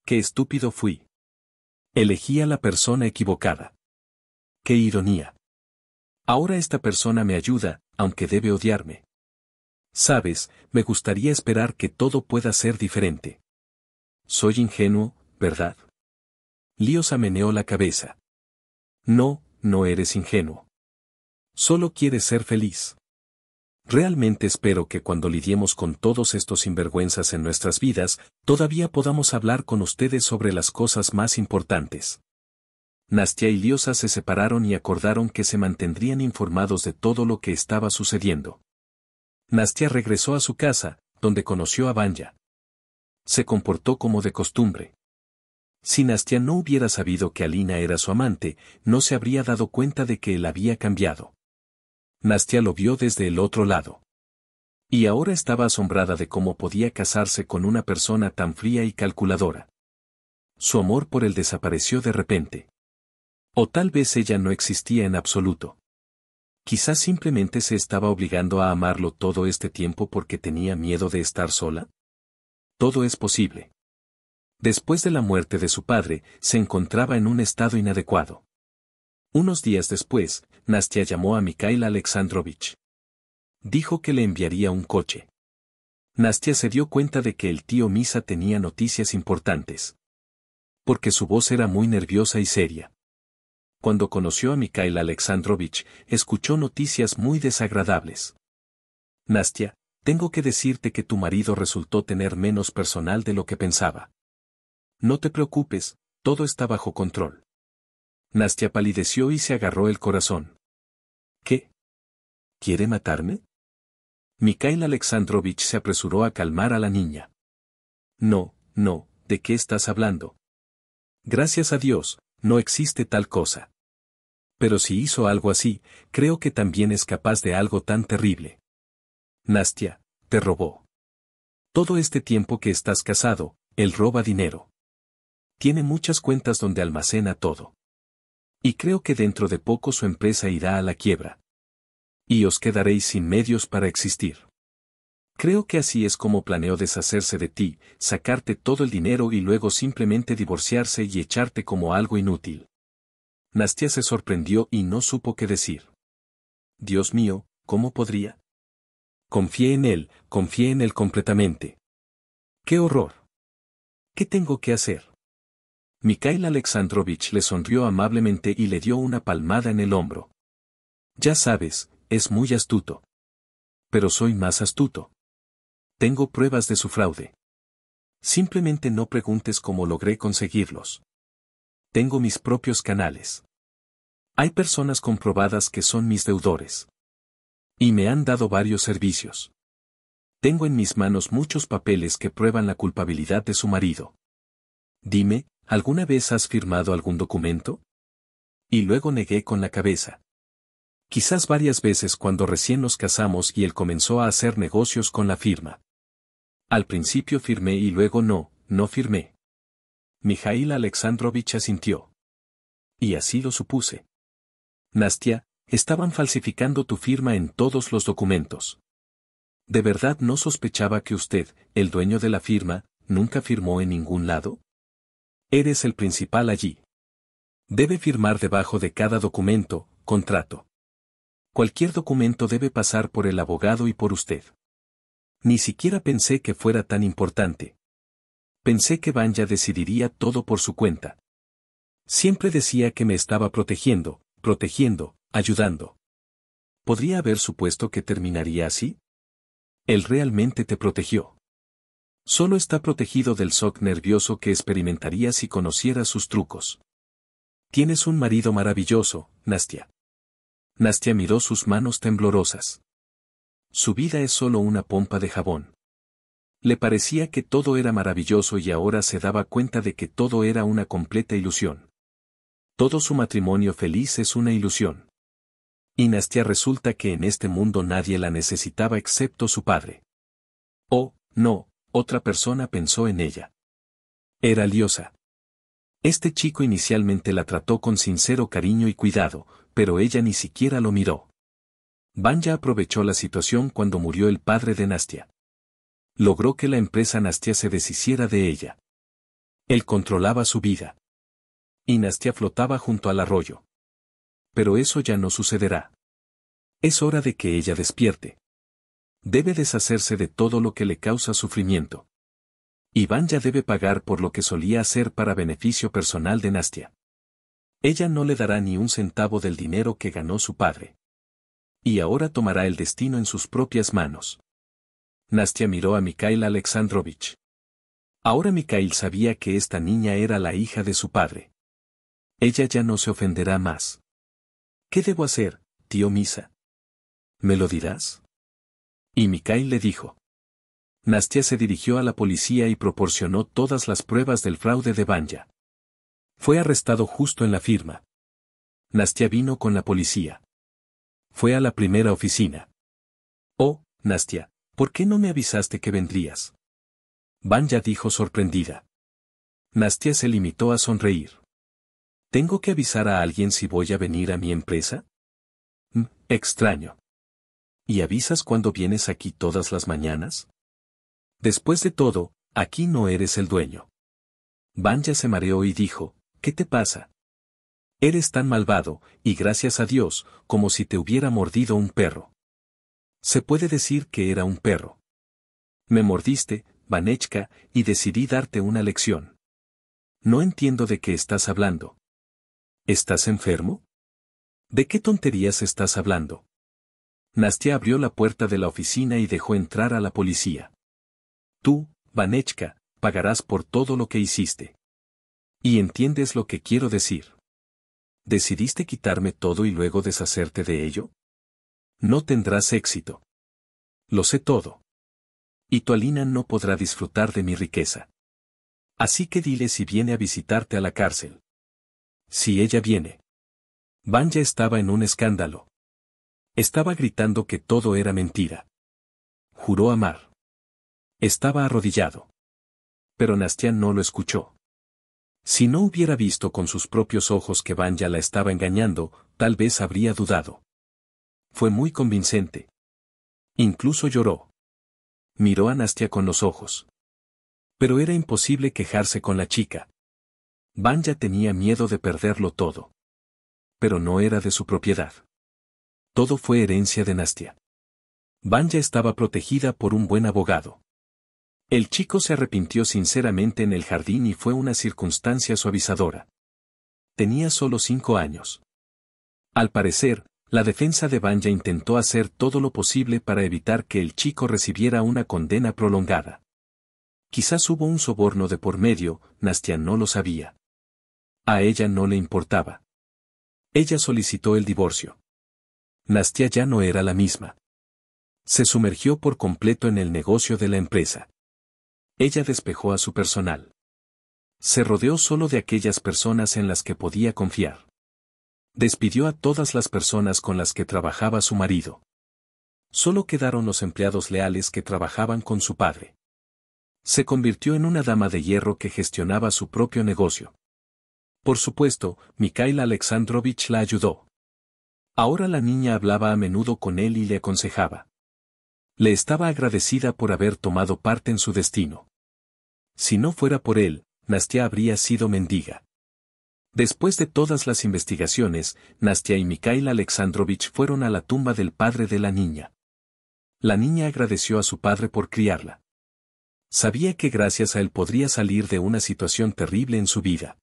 Qué estúpido fui. Elegí a la persona equivocada. Qué ironía. Ahora esta persona me ayuda, aunque debe odiarme. Sabes, me gustaría esperar que todo pueda ser diferente. Soy ingenuo, ¿verdad? Líos ameneó la cabeza. No, no eres ingenuo. Solo quieres ser feliz. Realmente espero que cuando lidiemos con todos estos sinvergüenzas en nuestras vidas, todavía podamos hablar con ustedes sobre las cosas más importantes. Nastia y Liosa se separaron y acordaron que se mantendrían informados de todo lo que estaba sucediendo. Nastia regresó a su casa, donde conoció a Banja. Se comportó como de costumbre. Si Nastia no hubiera sabido que Alina era su amante, no se habría dado cuenta de que él había cambiado. Nastia lo vio desde el otro lado. Y ahora estaba asombrada de cómo podía casarse con una persona tan fría y calculadora. Su amor por él desapareció de repente. O tal vez ella no existía en absoluto. Quizás simplemente se estaba obligando a amarlo todo este tiempo porque tenía miedo de estar sola. Todo es posible. Después de la muerte de su padre, se encontraba en un estado inadecuado. Unos días después, Nastia llamó a Mikhail Alexandrovich. Dijo que le enviaría un coche. Nastia se dio cuenta de que el tío Misa tenía noticias importantes. Porque su voz era muy nerviosa y seria cuando conoció a Mikhail Alexandrovich, escuchó noticias muy desagradables. Nastia, tengo que decirte que tu marido resultó tener menos personal de lo que pensaba. No te preocupes, todo está bajo control. Nastia palideció y se agarró el corazón. ¿Qué? ¿Quiere matarme? Mikhail Alexandrovich se apresuró a calmar a la niña. No, no, ¿de qué estás hablando? Gracias a Dios, no existe tal cosa. Pero si hizo algo así, creo que también es capaz de algo tan terrible. Nastia, te robó. Todo este tiempo que estás casado, él roba dinero. Tiene muchas cuentas donde almacena todo. Y creo que dentro de poco su empresa irá a la quiebra. Y os quedaréis sin medios para existir. Creo que así es como planeó deshacerse de ti, sacarte todo el dinero y luego simplemente divorciarse y echarte como algo inútil. Nastia se sorprendió y no supo qué decir. Dios mío, ¿cómo podría? Confié en él, confié en él completamente. ¡Qué horror! ¿Qué tengo que hacer? Mikhail Alexandrovich le sonrió amablemente y le dio una palmada en el hombro. Ya sabes, es muy astuto. Pero soy más astuto. Tengo pruebas de su fraude. Simplemente no preguntes cómo logré conseguirlos tengo mis propios canales. Hay personas comprobadas que son mis deudores. Y me han dado varios servicios. Tengo en mis manos muchos papeles que prueban la culpabilidad de su marido. Dime, ¿alguna vez has firmado algún documento? Y luego negué con la cabeza. Quizás varias veces cuando recién nos casamos y él comenzó a hacer negocios con la firma. Al principio firmé y luego no, no firmé. Mijail Alexandrovich asintió. Y así lo supuse. Nastia, estaban falsificando tu firma en todos los documentos. ¿De verdad no sospechaba que usted, el dueño de la firma, nunca firmó en ningún lado? Eres el principal allí. Debe firmar debajo de cada documento, contrato. Cualquier documento debe pasar por el abogado y por usted. Ni siquiera pensé que fuera tan importante pensé que Vanya decidiría todo por su cuenta. Siempre decía que me estaba protegiendo, protegiendo, ayudando. ¿Podría haber supuesto que terminaría así? Él realmente te protegió. Solo está protegido del shock nervioso que experimentaría si conociera sus trucos. Tienes un marido maravilloso, Nastia. Nastia miró sus manos temblorosas. Su vida es solo una pompa de jabón. Le parecía que todo era maravilloso y ahora se daba cuenta de que todo era una completa ilusión. Todo su matrimonio feliz es una ilusión. Y Nastia resulta que en este mundo nadie la necesitaba excepto su padre. Oh, no, otra persona pensó en ella. Era Liosa. Este chico inicialmente la trató con sincero cariño y cuidado, pero ella ni siquiera lo miró. Banja aprovechó la situación cuando murió el padre de Nastia logró que la empresa Nastia se deshiciera de ella. Él controlaba su vida. Y Nastia flotaba junto al arroyo. Pero eso ya no sucederá. Es hora de que ella despierte. Debe deshacerse de todo lo que le causa sufrimiento. Iván ya debe pagar por lo que solía hacer para beneficio personal de Nastia. Ella no le dará ni un centavo del dinero que ganó su padre. Y ahora tomará el destino en sus propias manos. Nastia miró a Mikhail Alexandrovich. Ahora Mikhail sabía que esta niña era la hija de su padre. Ella ya no se ofenderá más. ¿Qué debo hacer, tío Misa? ¿Me lo dirás? Y Mikhail le dijo. Nastia se dirigió a la policía y proporcionó todas las pruebas del fraude de Banja. Fue arrestado justo en la firma. Nastia vino con la policía. Fue a la primera oficina. Oh, Nastia, ¿Por qué no me avisaste que vendrías? Vanya dijo sorprendida. Nastia se limitó a sonreír. ¿Tengo que avisar a alguien si voy a venir a mi empresa? Mm, extraño. ¿Y avisas cuando vienes aquí todas las mañanas? Después de todo, aquí no eres el dueño. Vanya se mareó y dijo, ¿qué te pasa? Eres tan malvado, y gracias a Dios, como si te hubiera mordido un perro. Se puede decir que era un perro. Me mordiste, Vanechka, y decidí darte una lección. No entiendo de qué estás hablando. ¿Estás enfermo? ¿De qué tonterías estás hablando? Nastia abrió la puerta de la oficina y dejó entrar a la policía. Tú, Vanechka, pagarás por todo lo que hiciste. Y entiendes lo que quiero decir. ¿Decidiste quitarme todo y luego deshacerte de ello? no tendrás éxito. Lo sé todo. Y tu Alina no podrá disfrutar de mi riqueza. Así que dile si viene a visitarte a la cárcel. Si ella viene. Van estaba en un escándalo. Estaba gritando que todo era mentira. Juró amar. Estaba arrodillado. Pero Nastian no lo escuchó. Si no hubiera visto con sus propios ojos que Vanya la estaba engañando, tal vez habría dudado. Fue muy convincente. Incluso lloró. Miró a Nastia con los ojos. Pero era imposible quejarse con la chica. Vanya tenía miedo de perderlo todo. Pero no era de su propiedad. Todo fue herencia de Nastia. Vanya estaba protegida por un buen abogado. El chico se arrepintió sinceramente en el jardín y fue una circunstancia suavizadora. Tenía solo cinco años. Al parecer, la defensa de Banja intentó hacer todo lo posible para evitar que el chico recibiera una condena prolongada. Quizás hubo un soborno de por medio, Nastia no lo sabía. A ella no le importaba. Ella solicitó el divorcio. Nastia ya no era la misma. Se sumergió por completo en el negocio de la empresa. Ella despejó a su personal. Se rodeó solo de aquellas personas en las que podía confiar. Despidió a todas las personas con las que trabajaba su marido. Solo quedaron los empleados leales que trabajaban con su padre. Se convirtió en una dama de hierro que gestionaba su propio negocio. Por supuesto, Mikhail Alexandrovich la ayudó. Ahora la niña hablaba a menudo con él y le aconsejaba. Le estaba agradecida por haber tomado parte en su destino. Si no fuera por él, Nastia habría sido mendiga. Después de todas las investigaciones, Nastia y Mikhail Alexandrovich fueron a la tumba del padre de la niña. La niña agradeció a su padre por criarla. Sabía que gracias a él podría salir de una situación terrible en su vida.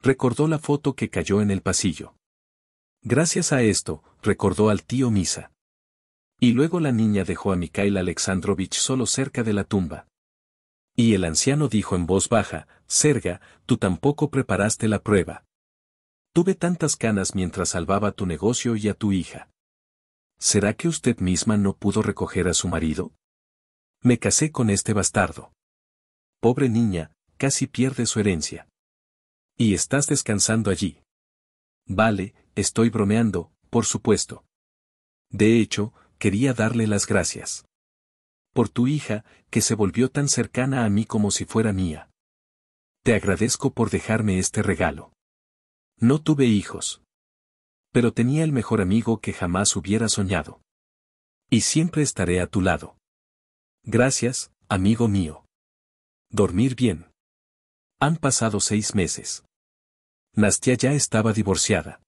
Recordó la foto que cayó en el pasillo. Gracias a esto, recordó al tío Misa. Y luego la niña dejó a Mikhail Alexandrovich solo cerca de la tumba. Y el anciano dijo en voz baja, Serga, tú tampoco preparaste la prueba. Tuve tantas canas mientras salvaba tu negocio y a tu hija. ¿Será que usted misma no pudo recoger a su marido? Me casé con este bastardo. Pobre niña, casi pierde su herencia. Y estás descansando allí. Vale, estoy bromeando, por supuesto. De hecho, quería darle las gracias. Por tu hija, que se volvió tan cercana a mí como si fuera mía. Te agradezco por dejarme este regalo. No tuve hijos. Pero tenía el mejor amigo que jamás hubiera soñado. Y siempre estaré a tu lado. Gracias, amigo mío. Dormir bien. Han pasado seis meses. Nastia ya estaba divorciada.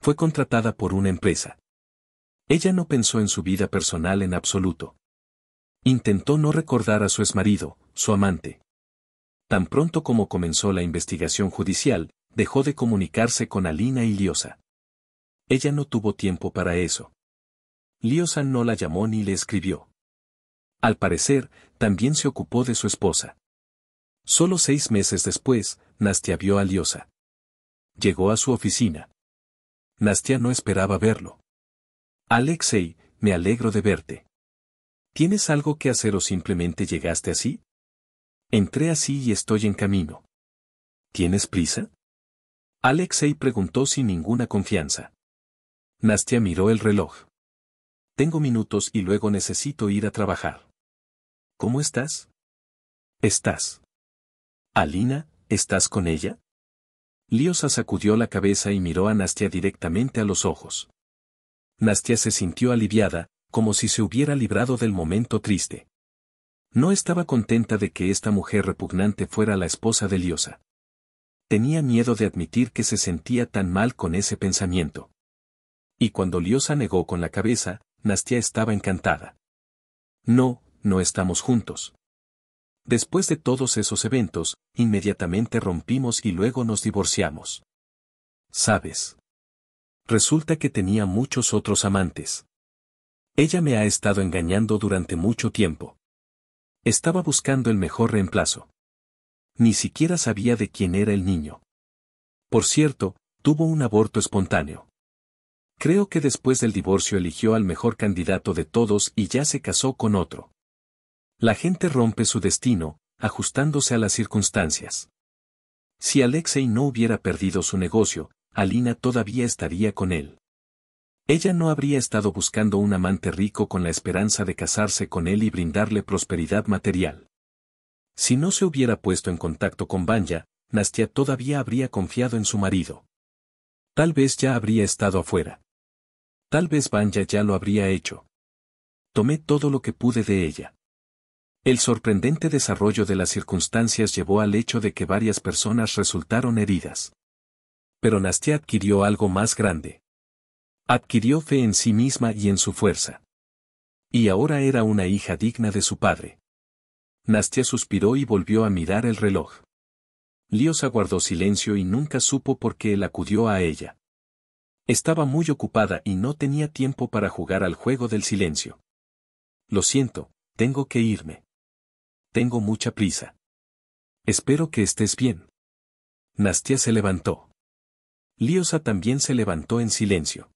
Fue contratada por una empresa. Ella no pensó en su vida personal en absoluto. Intentó no recordar a su exmarido, su amante, Tan pronto como comenzó la investigación judicial, dejó de comunicarse con Alina y Liosa. Ella no tuvo tiempo para eso. Liosa no la llamó ni le escribió. Al parecer, también se ocupó de su esposa. Solo seis meses después, Nastia vio a Liosa. Llegó a su oficina. Nastia no esperaba verlo. Alexei, me alegro de verte. ¿Tienes algo que hacer o simplemente llegaste así? Entré así y estoy en camino. ¿Tienes prisa? Alexei preguntó sin ninguna confianza. Nastia miró el reloj. Tengo minutos y luego necesito ir a trabajar. ¿Cómo estás? Estás. Alina, ¿estás con ella? Liosa sacudió la cabeza y miró a Nastia directamente a los ojos. Nastia se sintió aliviada, como si se hubiera librado del momento triste. No estaba contenta de que esta mujer repugnante fuera la esposa de Liosa. Tenía miedo de admitir que se sentía tan mal con ese pensamiento. Y cuando Liosa negó con la cabeza, Nastia estaba encantada. No, no estamos juntos. Después de todos esos eventos, inmediatamente rompimos y luego nos divorciamos. ¿Sabes? Resulta que tenía muchos otros amantes. Ella me ha estado engañando durante mucho tiempo. Estaba buscando el mejor reemplazo. Ni siquiera sabía de quién era el niño. Por cierto, tuvo un aborto espontáneo. Creo que después del divorcio eligió al mejor candidato de todos y ya se casó con otro. La gente rompe su destino, ajustándose a las circunstancias. Si Alexei no hubiera perdido su negocio, Alina todavía estaría con él. Ella no habría estado buscando un amante rico con la esperanza de casarse con él y brindarle prosperidad material. Si no se hubiera puesto en contacto con Banja, Nastia todavía habría confiado en su marido. Tal vez ya habría estado afuera. Tal vez Banja ya lo habría hecho. Tomé todo lo que pude de ella. El sorprendente desarrollo de las circunstancias llevó al hecho de que varias personas resultaron heridas. Pero Nastia adquirió algo más grande. Adquirió fe en sí misma y en su fuerza. Y ahora era una hija digna de su padre. Nastia suspiró y volvió a mirar el reloj. Liosa guardó silencio y nunca supo por qué él acudió a ella. Estaba muy ocupada y no tenía tiempo para jugar al juego del silencio. Lo siento, tengo que irme. Tengo mucha prisa. Espero que estés bien. Nastia se levantó. Liosa también se levantó en silencio.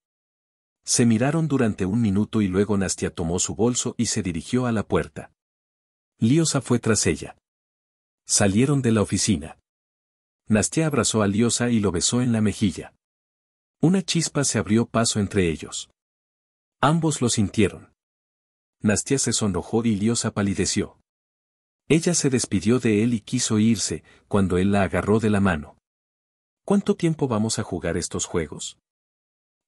Se miraron durante un minuto y luego Nastia tomó su bolso y se dirigió a la puerta. Liosa fue tras ella. Salieron de la oficina. Nastia abrazó a Liosa y lo besó en la mejilla. Una chispa se abrió paso entre ellos. Ambos lo sintieron. Nastia se sonrojó y Liosa palideció. Ella se despidió de él y quiso irse, cuando él la agarró de la mano. ¿Cuánto tiempo vamos a jugar estos juegos?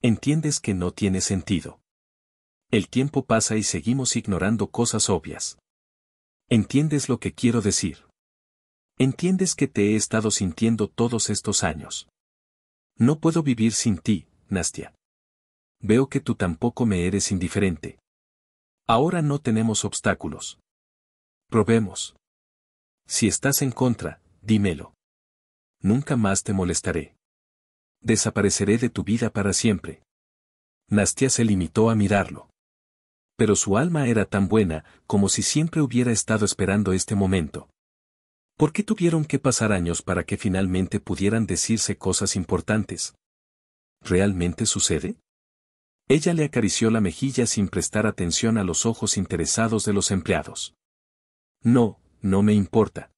entiendes que no tiene sentido. El tiempo pasa y seguimos ignorando cosas obvias. ¿Entiendes lo que quiero decir? Entiendes que te he estado sintiendo todos estos años. No puedo vivir sin ti, Nastia. Veo que tú tampoco me eres indiferente. Ahora no tenemos obstáculos. Probemos. Si estás en contra, dímelo. Nunca más te molestaré desapareceré de tu vida para siempre. Nastia se limitó a mirarlo. Pero su alma era tan buena como si siempre hubiera estado esperando este momento. ¿Por qué tuvieron que pasar años para que finalmente pudieran decirse cosas importantes? ¿Realmente sucede? Ella le acarició la mejilla sin prestar atención a los ojos interesados de los empleados. No, no me importa.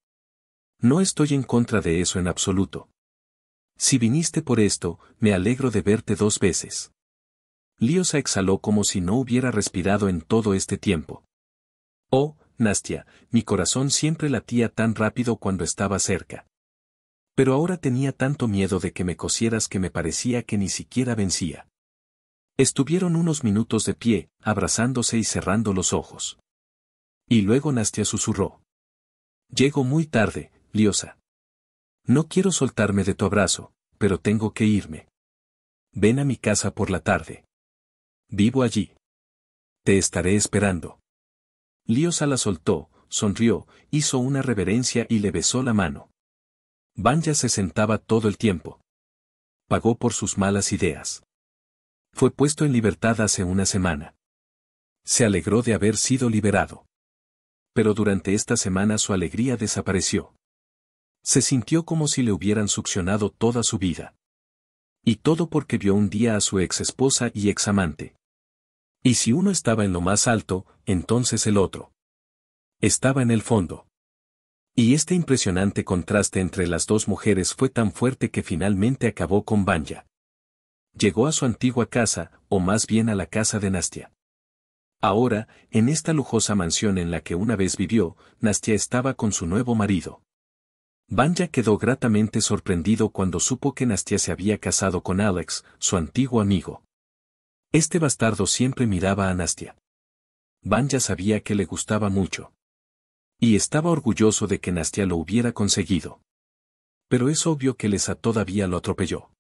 No estoy en contra de eso en absoluto. Si viniste por esto, me alegro de verte dos veces. Liosa exhaló como si no hubiera respirado en todo este tiempo. Oh, Nastia, mi corazón siempre latía tan rápido cuando estaba cerca. Pero ahora tenía tanto miedo de que me cosieras que me parecía que ni siquiera vencía. Estuvieron unos minutos de pie, abrazándose y cerrando los ojos. Y luego Nastia susurró. Llego muy tarde, Liosa. No quiero soltarme de tu abrazo, pero tengo que irme. Ven a mi casa por la tarde. Vivo allí. Te estaré esperando. Liosa la soltó, sonrió, hizo una reverencia y le besó la mano. Banja se sentaba todo el tiempo. Pagó por sus malas ideas. Fue puesto en libertad hace una semana. Se alegró de haber sido liberado. Pero durante esta semana su alegría desapareció. Se sintió como si le hubieran succionado toda su vida. Y todo porque vio un día a su ex esposa y ex amante. Y si uno estaba en lo más alto, entonces el otro. Estaba en el fondo. Y este impresionante contraste entre las dos mujeres fue tan fuerte que finalmente acabó con Banja. Llegó a su antigua casa, o más bien a la casa de Nastia. Ahora, en esta lujosa mansión en la que una vez vivió, Nastia estaba con su nuevo marido. Banja quedó gratamente sorprendido cuando supo que Nastia se había casado con Alex, su antiguo amigo. Este bastardo siempre miraba a Nastia. Banja sabía que le gustaba mucho. Y estaba orgulloso de que Nastia lo hubiera conseguido. Pero es obvio que Lesa todavía lo atropelló.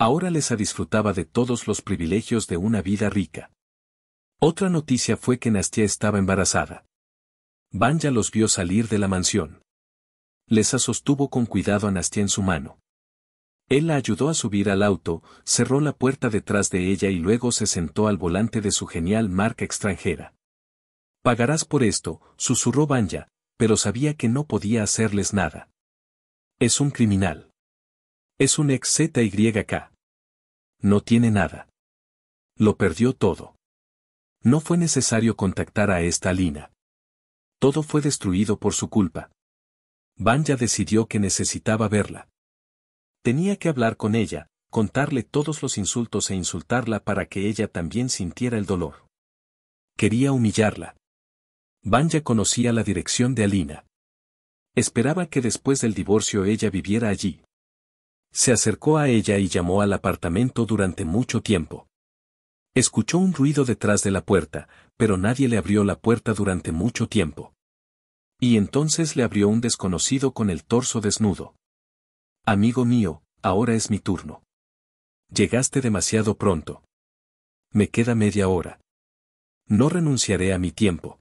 Ahora Lesa disfrutaba de todos los privilegios de una vida rica. Otra noticia fue que Nastia estaba embarazada. Banja los vio salir de la mansión. Les sostuvo con cuidado a Nastia en su mano. Él la ayudó a subir al auto, cerró la puerta detrás de ella y luego se sentó al volante de su genial marca extranjera. Pagarás por esto, susurró Banja, pero sabía que no podía hacerles nada. Es un criminal. Es un ex ZYK. No tiene nada. Lo perdió todo. No fue necesario contactar a esta Lina. Todo fue destruido por su culpa. Vanya decidió que necesitaba verla. Tenía que hablar con ella, contarle todos los insultos e insultarla para que ella también sintiera el dolor. Quería humillarla. Vanya conocía la dirección de Alina. Esperaba que después del divorcio ella viviera allí. Se acercó a ella y llamó al apartamento durante mucho tiempo. Escuchó un ruido detrás de la puerta, pero nadie le abrió la puerta durante mucho tiempo. Y entonces le abrió un desconocido con el torso desnudo. Amigo mío, ahora es mi turno. Llegaste demasiado pronto. Me queda media hora. No renunciaré a mi tiempo.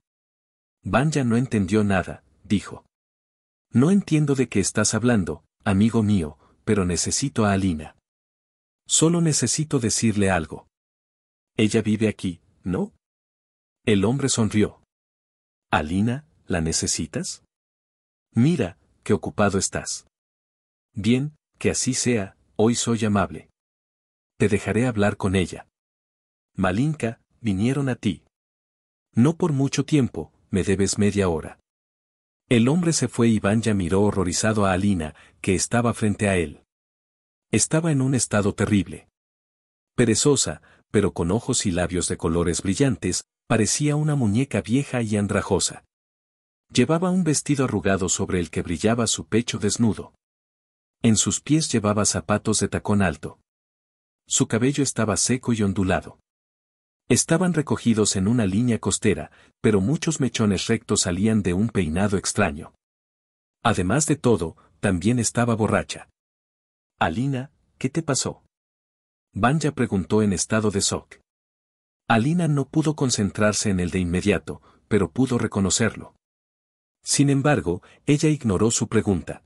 Banja no entendió nada, dijo. No entiendo de qué estás hablando, amigo mío, pero necesito a Alina. Solo necesito decirle algo. Ella vive aquí, ¿no? El hombre sonrió. Alina, ¿La necesitas? Mira, qué ocupado estás. Bien, que así sea, hoy soy amable. Te dejaré hablar con ella. Malinka, vinieron a ti. No por mucho tiempo, me debes media hora. El hombre se fue y ya miró horrorizado a Alina, que estaba frente a él. Estaba en un estado terrible. Perezosa, pero con ojos y labios de colores brillantes, parecía una muñeca vieja y andrajosa. Llevaba un vestido arrugado sobre el que brillaba su pecho desnudo. En sus pies llevaba zapatos de tacón alto. Su cabello estaba seco y ondulado. Estaban recogidos en una línea costera, pero muchos mechones rectos salían de un peinado extraño. Además de todo, también estaba borracha. Alina, ¿qué te pasó? Banja preguntó en estado de shock. Alina no pudo concentrarse en él de inmediato, pero pudo reconocerlo. Sin embargo, ella ignoró su pregunta.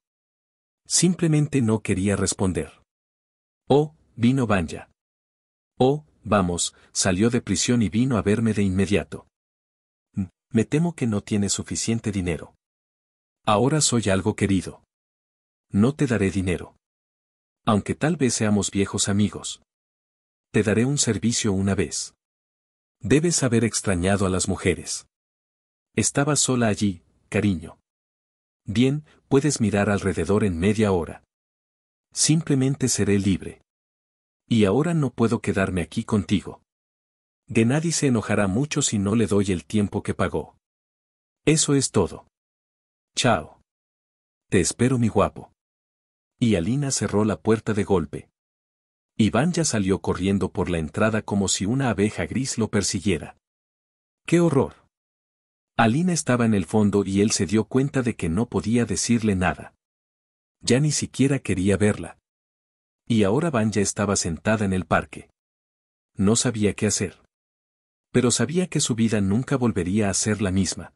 Simplemente no quería responder. Oh, vino Banja. Oh, vamos, salió de prisión y vino a verme de inmediato. Mm, me temo que no tiene suficiente dinero. Ahora soy algo querido. No te daré dinero. Aunque tal vez seamos viejos amigos. Te daré un servicio una vez. Debes haber extrañado a las mujeres. Estaba sola allí, cariño. Bien, puedes mirar alrededor en media hora. Simplemente seré libre. Y ahora no puedo quedarme aquí contigo. De nadie se enojará mucho si no le doy el tiempo que pagó. Eso es todo. Chao. Te espero mi guapo. Y Alina cerró la puerta de golpe. Iván ya salió corriendo por la entrada como si una abeja gris lo persiguiera. ¡Qué horror! Alina estaba en el fondo y él se dio cuenta de que no podía decirle nada. Ya ni siquiera quería verla. Y ahora Vanya estaba sentada en el parque. No sabía qué hacer. Pero sabía que su vida nunca volvería a ser la misma.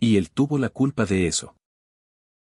Y él tuvo la culpa de eso.